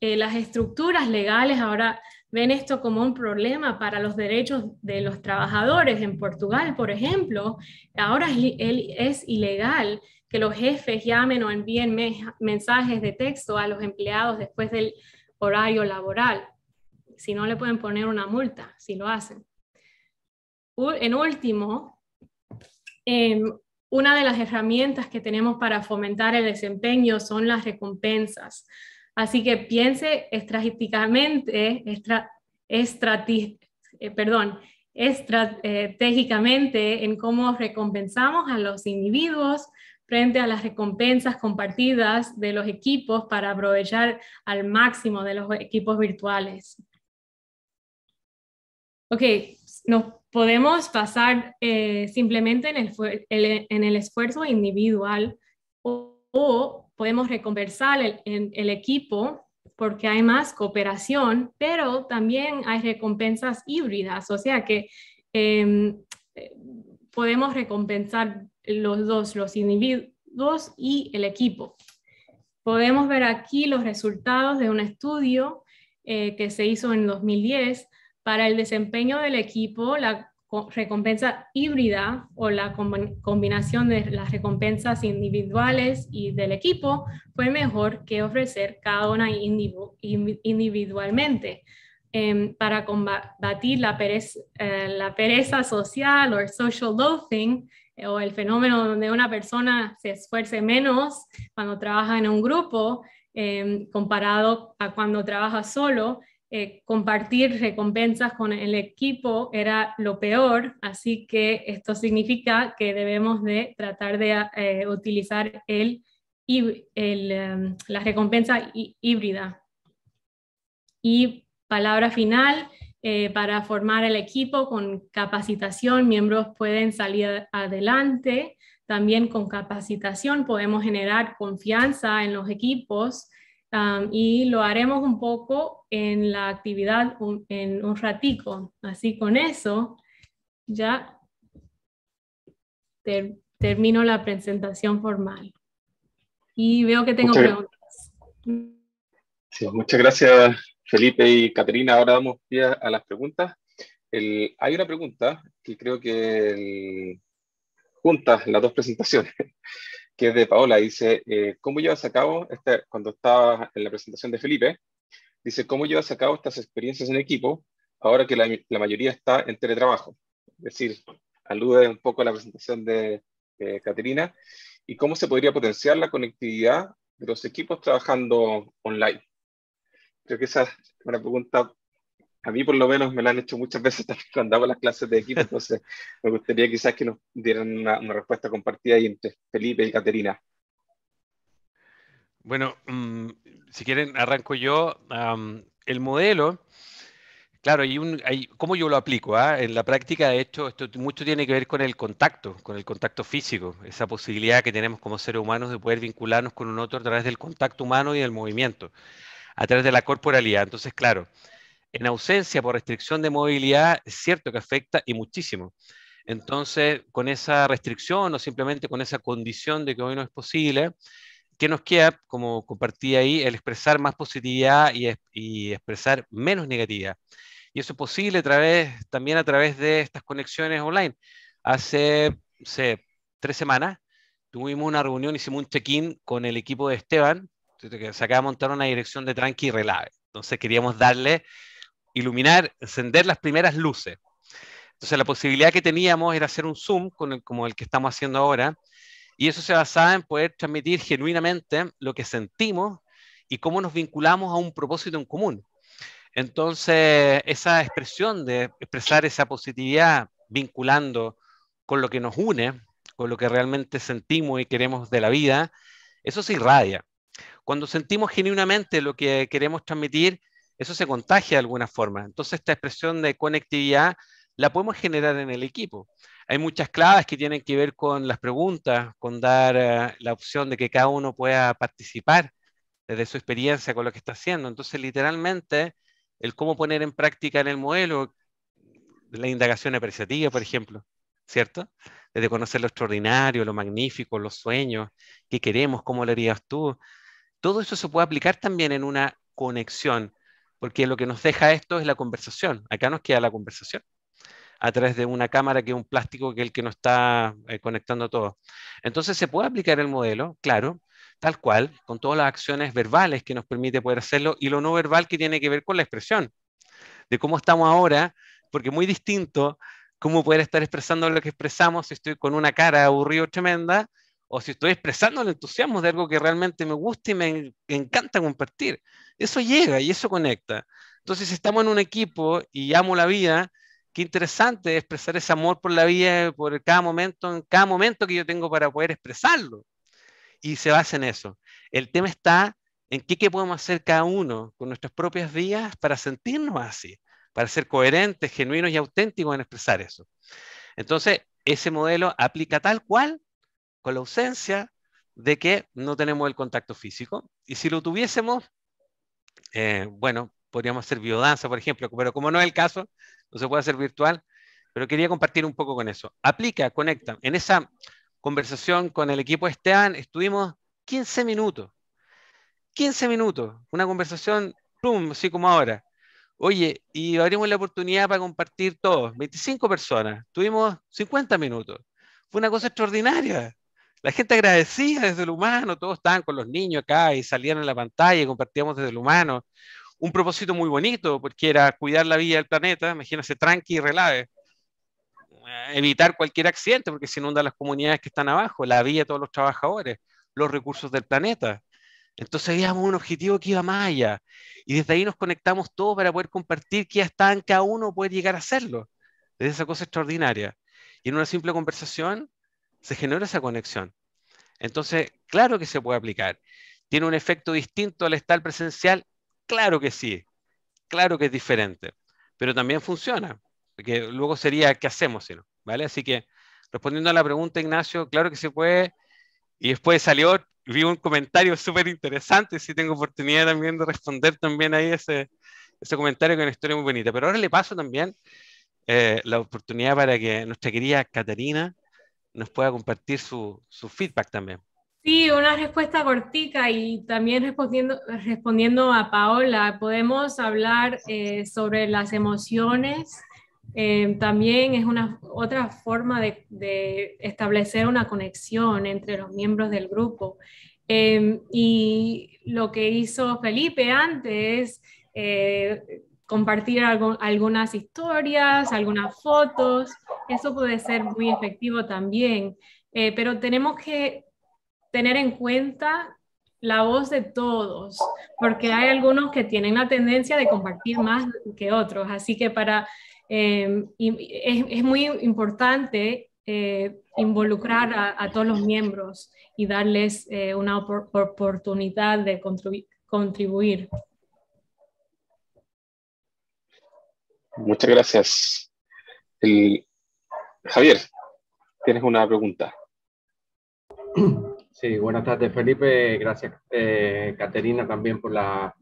eh, las estructuras legales ahora ven esto como un problema para los derechos de los trabajadores. En Portugal, por ejemplo, ahora es, ilegal que los jefes llamen o envíen mensajes de texto a los empleados después del horario laboral. Si no, le pueden poner una multa si lo hacen. En último, Em, una de las herramientas que tenemos para fomentar el desempeño son las recompensas. Así que piense estratégicamente, eh, perdón, estratégicamente en cómo recompensamos a los individuos frente a las recompensas compartidas de los equipos para aprovechar al máximo de los equipos virtuales. Ok, nos podemos pasar eh, simplemente en el, esfuerzo individual o, podemos recompensar el, equipo porque hay más cooperación, pero también hay recompensas híbridas, o sea que em, eh, podemos recompensar los dos, los individuos y el equipo. Podemos ver aquí los resultados de un estudio eh, que se hizo en 2010 para el desempeño del equipo, la recompensa híbrida o la combinación de las recompensas individuales y del equipo fue mejor que ofrecer cada una individualmente em, para combatir la eh, pereza, social o el social loafing eh, o el fenómeno donde una persona se esfuerce menos cuando trabaja en un grupo em, comparado a cuando trabaja solo eh, compartir recompensas con el equipo era lo peor, así que esto significa que debemos de tratar de eh, utilizar el, em, la recompensa híbrida. Y palabra final, eh, para formar el equipo con capacitación, miembros pueden salir adelante, también con capacitación podemos generar confianza en los equipos y lo haremos un poco en la actividad en un ratico. Así con eso ya termino la presentación formal. Y veo que tengo preguntas. muchas gracias Felipe y Caterina. Ahora damos pie a las preguntas. hay una pregunta que creo que junta juntas las dos presentaciones. que es de Paola, dice, eh, ¿cómo llevas a cabo, cuando estaba en la presentación de Felipe, dice, ¿cómo llevas a cabo estas experiencias en equipo ahora que la, mayoría está en teletrabajo? Es decir, alude un poco a la presentación de eh, Caterina, y cómo se podría potenciar la conectividad de los equipos trabajando online. Creo que esa es una pregunta a mí por lo menos me la han hecho muchas veces también cuando hago las clases de equipo, entonces me gustaría quizás que nos dieran una, respuesta compartida ahí entre Felipe y Caterina. Bueno, mm, si quieren, arranco yo. el modelo, claro, y ¿cómo yo lo aplico? Ah? En la práctica, de hecho, esto mucho tiene que ver con el contacto, con el contacto físico, esa posibilidad que tenemos como seres humanos de poder vincularnos con un otro a través del contacto humano y del movimiento, a través de la corporalidad. Entonces, claro, en ausencia por restricción de movilidad, es cierto que afecta y muchísimo. Entonces, con esa restricción o simplemente con esa condición de que hoy no es posible, ¿qué nos queda? Como compartí ahí, el expresar más positividad y, expresar menos negatividad. Y eso es posible a través, también a través de estas conexiones online. Hace tres semanas tuvimos una reunión, hicimos un check-in con el equipo de Esteban, que se acaba de montar una dirección de Tranqui y Relave. Entonces queríamos darle iluminar, encender las primeras luces. Entonces la posibilidad que teníamos era hacer un Zoom con como el que estamos haciendo ahora, y eso se basaba en poder transmitir genuinamente lo que sentimos y cómo nos vinculamos a un propósito en común. Entonces, esa expresión de expresar esa positividad vinculando con lo que nos une, con lo que realmente sentimos y queremos de la vida, eso se irradia. Cuando sentimos genuinamente lo que queremos transmitir, eso se contagia de alguna forma. Entonces, esta expresión de conectividad la podemos generar en el equipo. Hay muchas claves que tienen que ver con las preguntas, con dar eh, la opción de que cada uno pueda participar desde su experiencia con lo que está haciendo. Entonces, literalmente, el cómo poner en práctica en el modelo la indagación apreciativa, por ejemplo, ¿cierto? Desde conocer lo extraordinario, lo magnífico, los sueños, qué queremos, cómo lo harías tú. Todo eso se puede aplicar también en una conexión porque lo que nos deja esto es la conversación. Acá nos queda la conversación a través de una cámara que es un plástico que es el que nos está eh, conectando todo. Entonces se puede aplicar el modelo, claro, tal cual, con todas las acciones verbales que nos permite poder hacerlo y lo no verbal que tiene que ver con la expresión, de cómo estamos ahora, porque muy distinto cómo poder estar expresando lo que expresamos si estoy con una cara aburrida tremenda o si estoy expresando el entusiasmo de algo que realmente me gusta y me encanta compartir eso llega y eso conecta. Entonces, si estamos en un equipo y amo la vida, qué interesante expresar ese amor por la vida, por cada momento, en cada momento que yo tengo para poder expresarlo. Y se basa en eso. El tema está en qué, podemos hacer cada uno con nuestras propias vías para sentirnos así, para ser coherentes, genuinos y auténticos en expresar eso. Entonces, ese modelo aplica tal cual con la ausencia de que no tenemos el contacto físico. Y si lo tuviésemos, eh, bueno, podríamos hacer biodanza, por ejemplo, pero como no es el caso, no se puede hacer virtual, pero quería compartir un poco con eso. Aplica, conecta. En esa conversación con el equipo Esteban estuvimos 15 minutos. 15 minutos, una conversación, plum, así como ahora. Oye, y abrimos la oportunidad para compartir todos, 25 personas, tuvimos 50 minutos. Fue una cosa extraordinaria. La gente agradecía desde el humano, todos estaban con los niños acá y salían en la pantalla y compartíamos desde el humano. Un propósito muy bonito, porque era cuidar la vida del planeta, imagínense, tranqui y relave. Eh, evitar cualquier accidente, porque se inundan las comunidades que están abajo, la vida de todos los trabajadores, los recursos del planeta. Entonces veíamos un objetivo que iba más allá. Y desde ahí nos conectamos todos para poder compartir que está en cada uno, poder llegar a hacerlo. Es esa cosa extraordinaria. Y en una simple conversación se genera esa conexión. Entonces, claro que se puede aplicar. ¿Tiene un efecto distinto al estar presencial? Claro que sí, claro que es diferente, pero también funciona, porque luego sería, ¿qué hacemos si no? ¿Vale? Así que, respondiendo a la pregunta, Ignacio, claro que se puede, y después salió, vi un comentario súper interesante, si tengo oportunidad también de responder también ahí ese, ese comentario que es una historia muy bonita, pero ahora le paso también eh, la oportunidad para que nuestra querida Catarina nos pueda compartir su, feedback también. Sí, una respuesta cortica y también respondiendo, respondiendo a Paola, podemos hablar eh, sobre las emociones. Eh, también es una otra forma de, establecer una conexión entre los miembros del grupo. Eh, y lo que hizo Felipe antes, compartir algunas historias, algunas fotos, eso puede ser muy efectivo también, eh, pero tenemos que tener en cuenta la voz de todos, porque hay algunos que tienen la tendencia de compartir más que otros, así que para, em, es, es, muy importante eh, involucrar a, todos los miembros y darles eh, una oportunidad de contribuir. Muchas gracias. Javier, tienes una pregunta. Sí, buenas tardes Felipe, gracias eh, Caterina también por la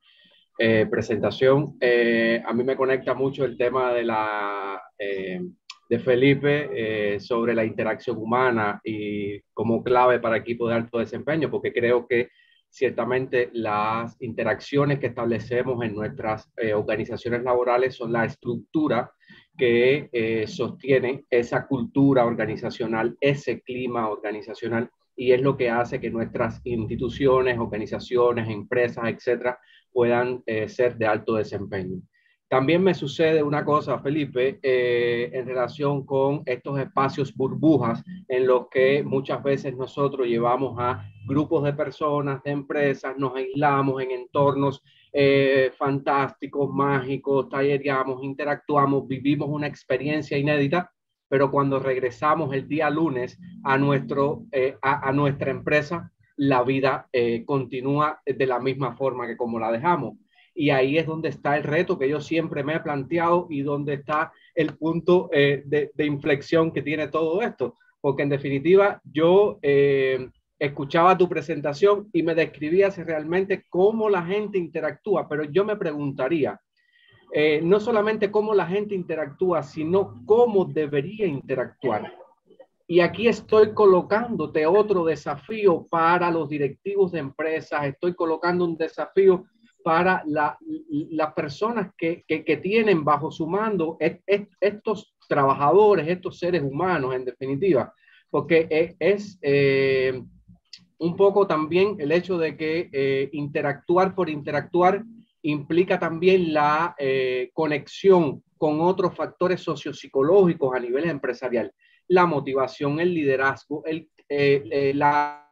eh, presentación. Eh, a mí me conecta mucho el tema de, la, de Felipe sobre la interacción humana y como clave para equipos de alto desempeño, porque creo que ciertamente las interacciones que establecemos en nuestras eh, organizaciones laborales son la estructura que eh, sostiene esa cultura organizacional, ese clima organizacional, y es lo que hace que nuestras instituciones, organizaciones, empresas, etcétera, puedan eh, ser de alto desempeño. También me sucede una cosa, Felipe, eh, en relación con estos espacios burbujas en los que muchas veces nosotros llevamos a grupos de personas, de empresas, nos aislamos en entornos eh, fantásticos, mágicos, tallereamos, interactuamos, vivimos una experiencia inédita, pero cuando regresamos el día lunes a, nuestro, eh, a, nuestra empresa, la vida continúa de la misma forma que como la dejamos y ahí es donde está el reto que yo siempre me he planteado y donde está el punto eh, de, inflexión que tiene todo esto. Porque en definitiva yo eh, escuchaba tu presentación y me describías realmente cómo la gente interactúa, pero yo me preguntaría, eh, no solamente cómo la gente interactúa, sino cómo debería interactuar. Y aquí estoy colocándote otro desafío para los directivos de empresas, estoy colocando un desafío para las personas que, tienen bajo su mando estos trabajadores, estos seres humanos, en definitiva, porque e, es eh, un poco también el hecho de que eh, interactuar por interactuar implica también la eh, conexión con otros factores sociopsicológicos a nivel empresarial, la motivación, el liderazgo, la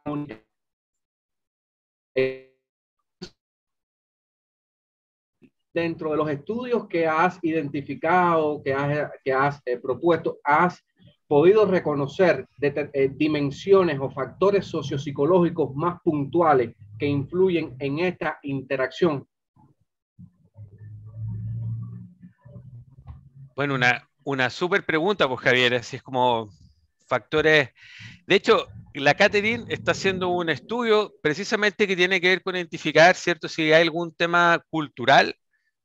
dentro de los estudios que has identificado, que has, que has eh, propuesto, has podido reconocer eh, dimensiones o factores sociopsicológicos más puntuales que influyen en esta interacción? Bueno, una, una súper pregunta, pues Javier, así es como factores. De hecho, la Caterine está haciendo un estudio precisamente que tiene que ver con identificar, ¿cierto? Si hay algún tema cultural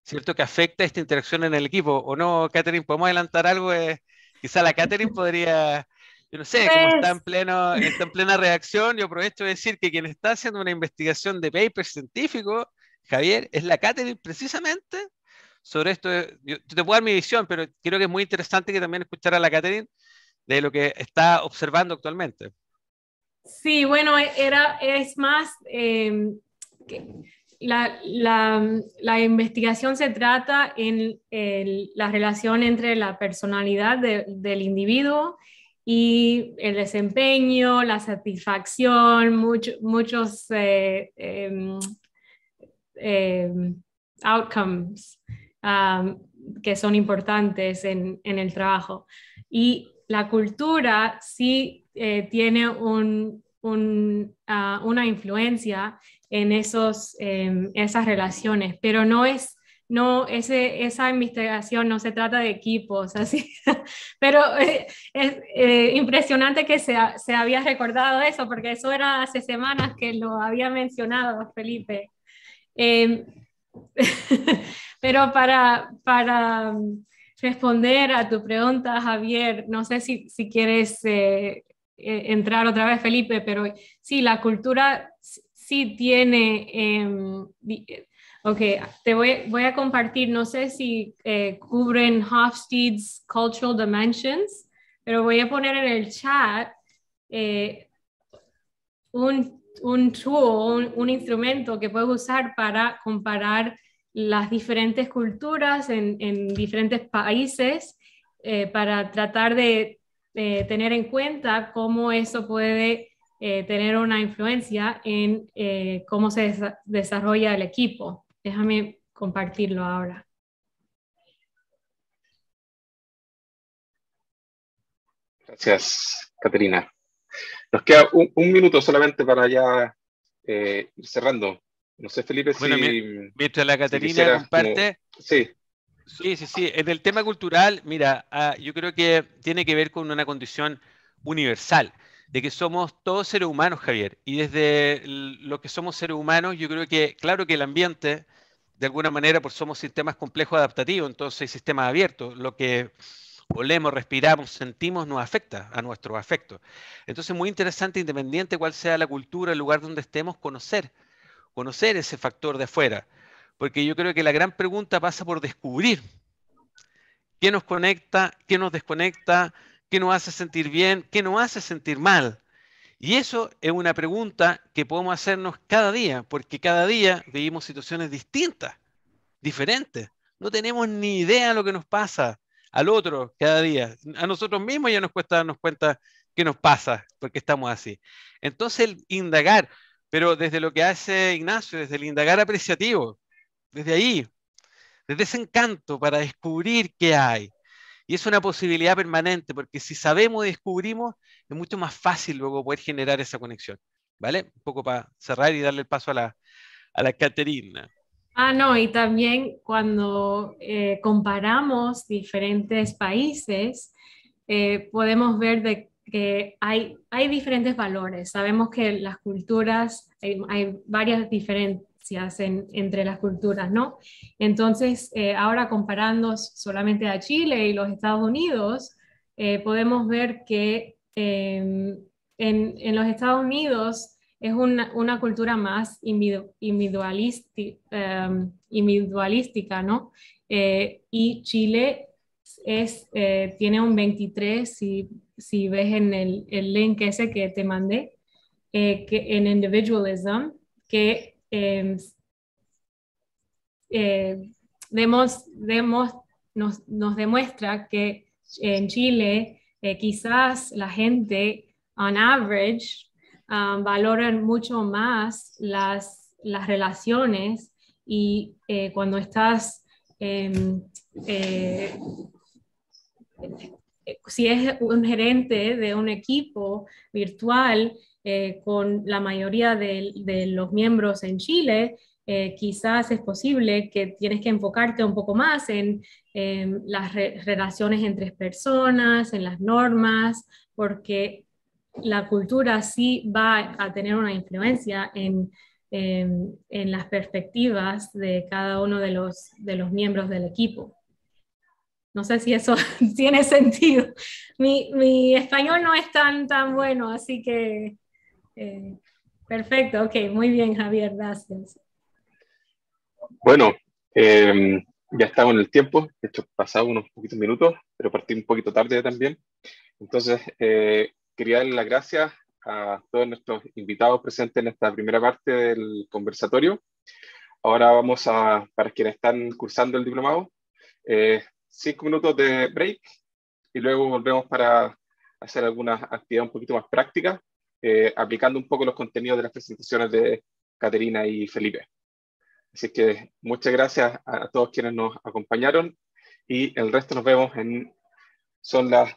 ¿cierto? Que afecta esta interacción en el equipo. ¿O no, Catherine? ¿Podemos adelantar algo? Eh, quizá la Catherine podría, yo no sé, como pues está en, pleno, está en plena reacción, yo aprovecho de decir que quien está haciendo una investigación de paper científico, Javier, es la Catherine precisamente sobre esto. Yo, yo te puedo dar mi visión, pero creo que es muy interesante que también escuchar a la Catherine de lo que está observando actualmente. Sí, bueno, e, era, es más, eh, que la, investigación se trata en, la relación entre la personalidad del individuo y el desempeño, la satisfacción, muchos eh, em, em, outcomes um, que son importantes en, el trabajo. Y la cultura sí eh, tiene ah, una influencia en esos, em, esas relaciones, pero no es, no, ese, esa investigación no se trata de equipos, así, pero eh, es eh, impresionante que se, se, había recordado eso, porque eso era hace semanas que lo había mencionado Felipe. Em, pero para, para em, responder a tu pregunta, Javier, no sé si, si quieres eh, entrar otra vez, Felipe, pero sí, la cultura tiene, em, ok, te voy, voy, a compartir, no sé si eh, cubren Hofstede's Cultural Dimensions, pero voy a poner en el chat eh, un, un tool, un, instrumento que puedes usar para comparar las diferentes culturas en, diferentes países eh, para tratar de tener en cuenta cómo eso puede eh, tener una influencia en eh, cómo se desarrolla el equipo. Déjame compartirlo ahora. Gracias, Caterina. Nos queda un, minuto solamente para ya eh, ir cerrando. No sé, Felipe, bueno, si... Mientras la Caterina comparte... sí. Sí, sí, sí. En el tema cultural, mira, ah, yo creo que tiene que ver con una condición universal de que somos todos seres humanos, Javier. Y desde lo que somos seres humanos, yo creo que, claro que el ambiente, de alguna manera, por pues somos sistemas complejos adaptativos, entonces sistemas abiertos, lo que olemos, respiramos, sentimos, nos afecta a nuestros afectos. Entonces, muy interesante, independiente cuál sea la cultura, el lugar donde estemos, conocer, conocer ese factor de afuera. Porque yo creo que la gran pregunta pasa por descubrir qué nos conecta, qué nos desconecta, qué nos hace sentir bien, qué nos hace sentir mal. Y eso es una pregunta que podemos hacernos cada día, porque cada día vivimos situaciones distintas, diferentes. No tenemos ni idea de lo que nos pasa al otro cada día. A nosotros mismos ya nos cuesta darnos cuenta qué nos pasa, porque estamos así. Entonces, el indagar, pero desde lo que hace Ignacio, desde el indagar apreciativo, desde ahí, desde ese encanto para descubrir qué hay, y es una posibilidad permanente, porque si sabemos descubrimos, es mucho más fácil luego poder generar esa conexión. ¿Vale? Un poco para cerrar y darle el paso a la, a la Caterina. Ah, no, y también cuando eh, comparamos diferentes países, eh, podemos ver de que hay, hay diferentes valores. Sabemos que las culturas, hay varias diferentes se hacen entre las culturas, ¿no? Entonces, eh, ahora comparando solamente a Chile y los Estados Unidos, eh, podemos ver que em, en, los Estados Unidos es una, cultura más individualística, em, individualística ¿no? Eh, y Chile es, tiene un 23, si, si ves en el, el, link ese que te mandé, en Individualism, que Em, em, nos, demuestra que en Chile eh, quizás la gente, on average, valora um, valoran mucho más las, las relaciones y eh, cuando estás em, eh, si es un gerente de un equipo virtual, eh, con la mayoría de, los miembros en Chile, eh, quizás es posible que tienes que enfocarte un poco más en, las relaciones entre personas, en las normas, porque la cultura sí va a tener una influencia en, las perspectivas de cada uno de los, miembros del equipo. No sé si eso tiene sentido. Mi, español no es tan, tan bueno, así que eh, perfecto, ok, muy bien Javier, gracias. Bueno, em, ya estamos en el tiempo, he hecho pasado unos poquitos minutos, pero partí un poquito tarde también. Entonces, eh, quería dar las gracias a todos nuestros invitados presentes en esta primera parte del conversatorio. Ahora vamos a, para quienes están cursando el diplomado, eh, cinco minutos de break y luego volvemos para hacer alguna actividades un poquito más práctica. Eh, aplicando un poco los contenidos de las presentaciones de Caterina y Felipe. Así que muchas gracias a todos quienes nos acompañaron y el resto nos vemos en, son las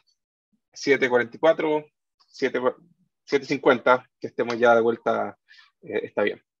7.44, 7.50, que estemos ya de vuelta, eh, está bien.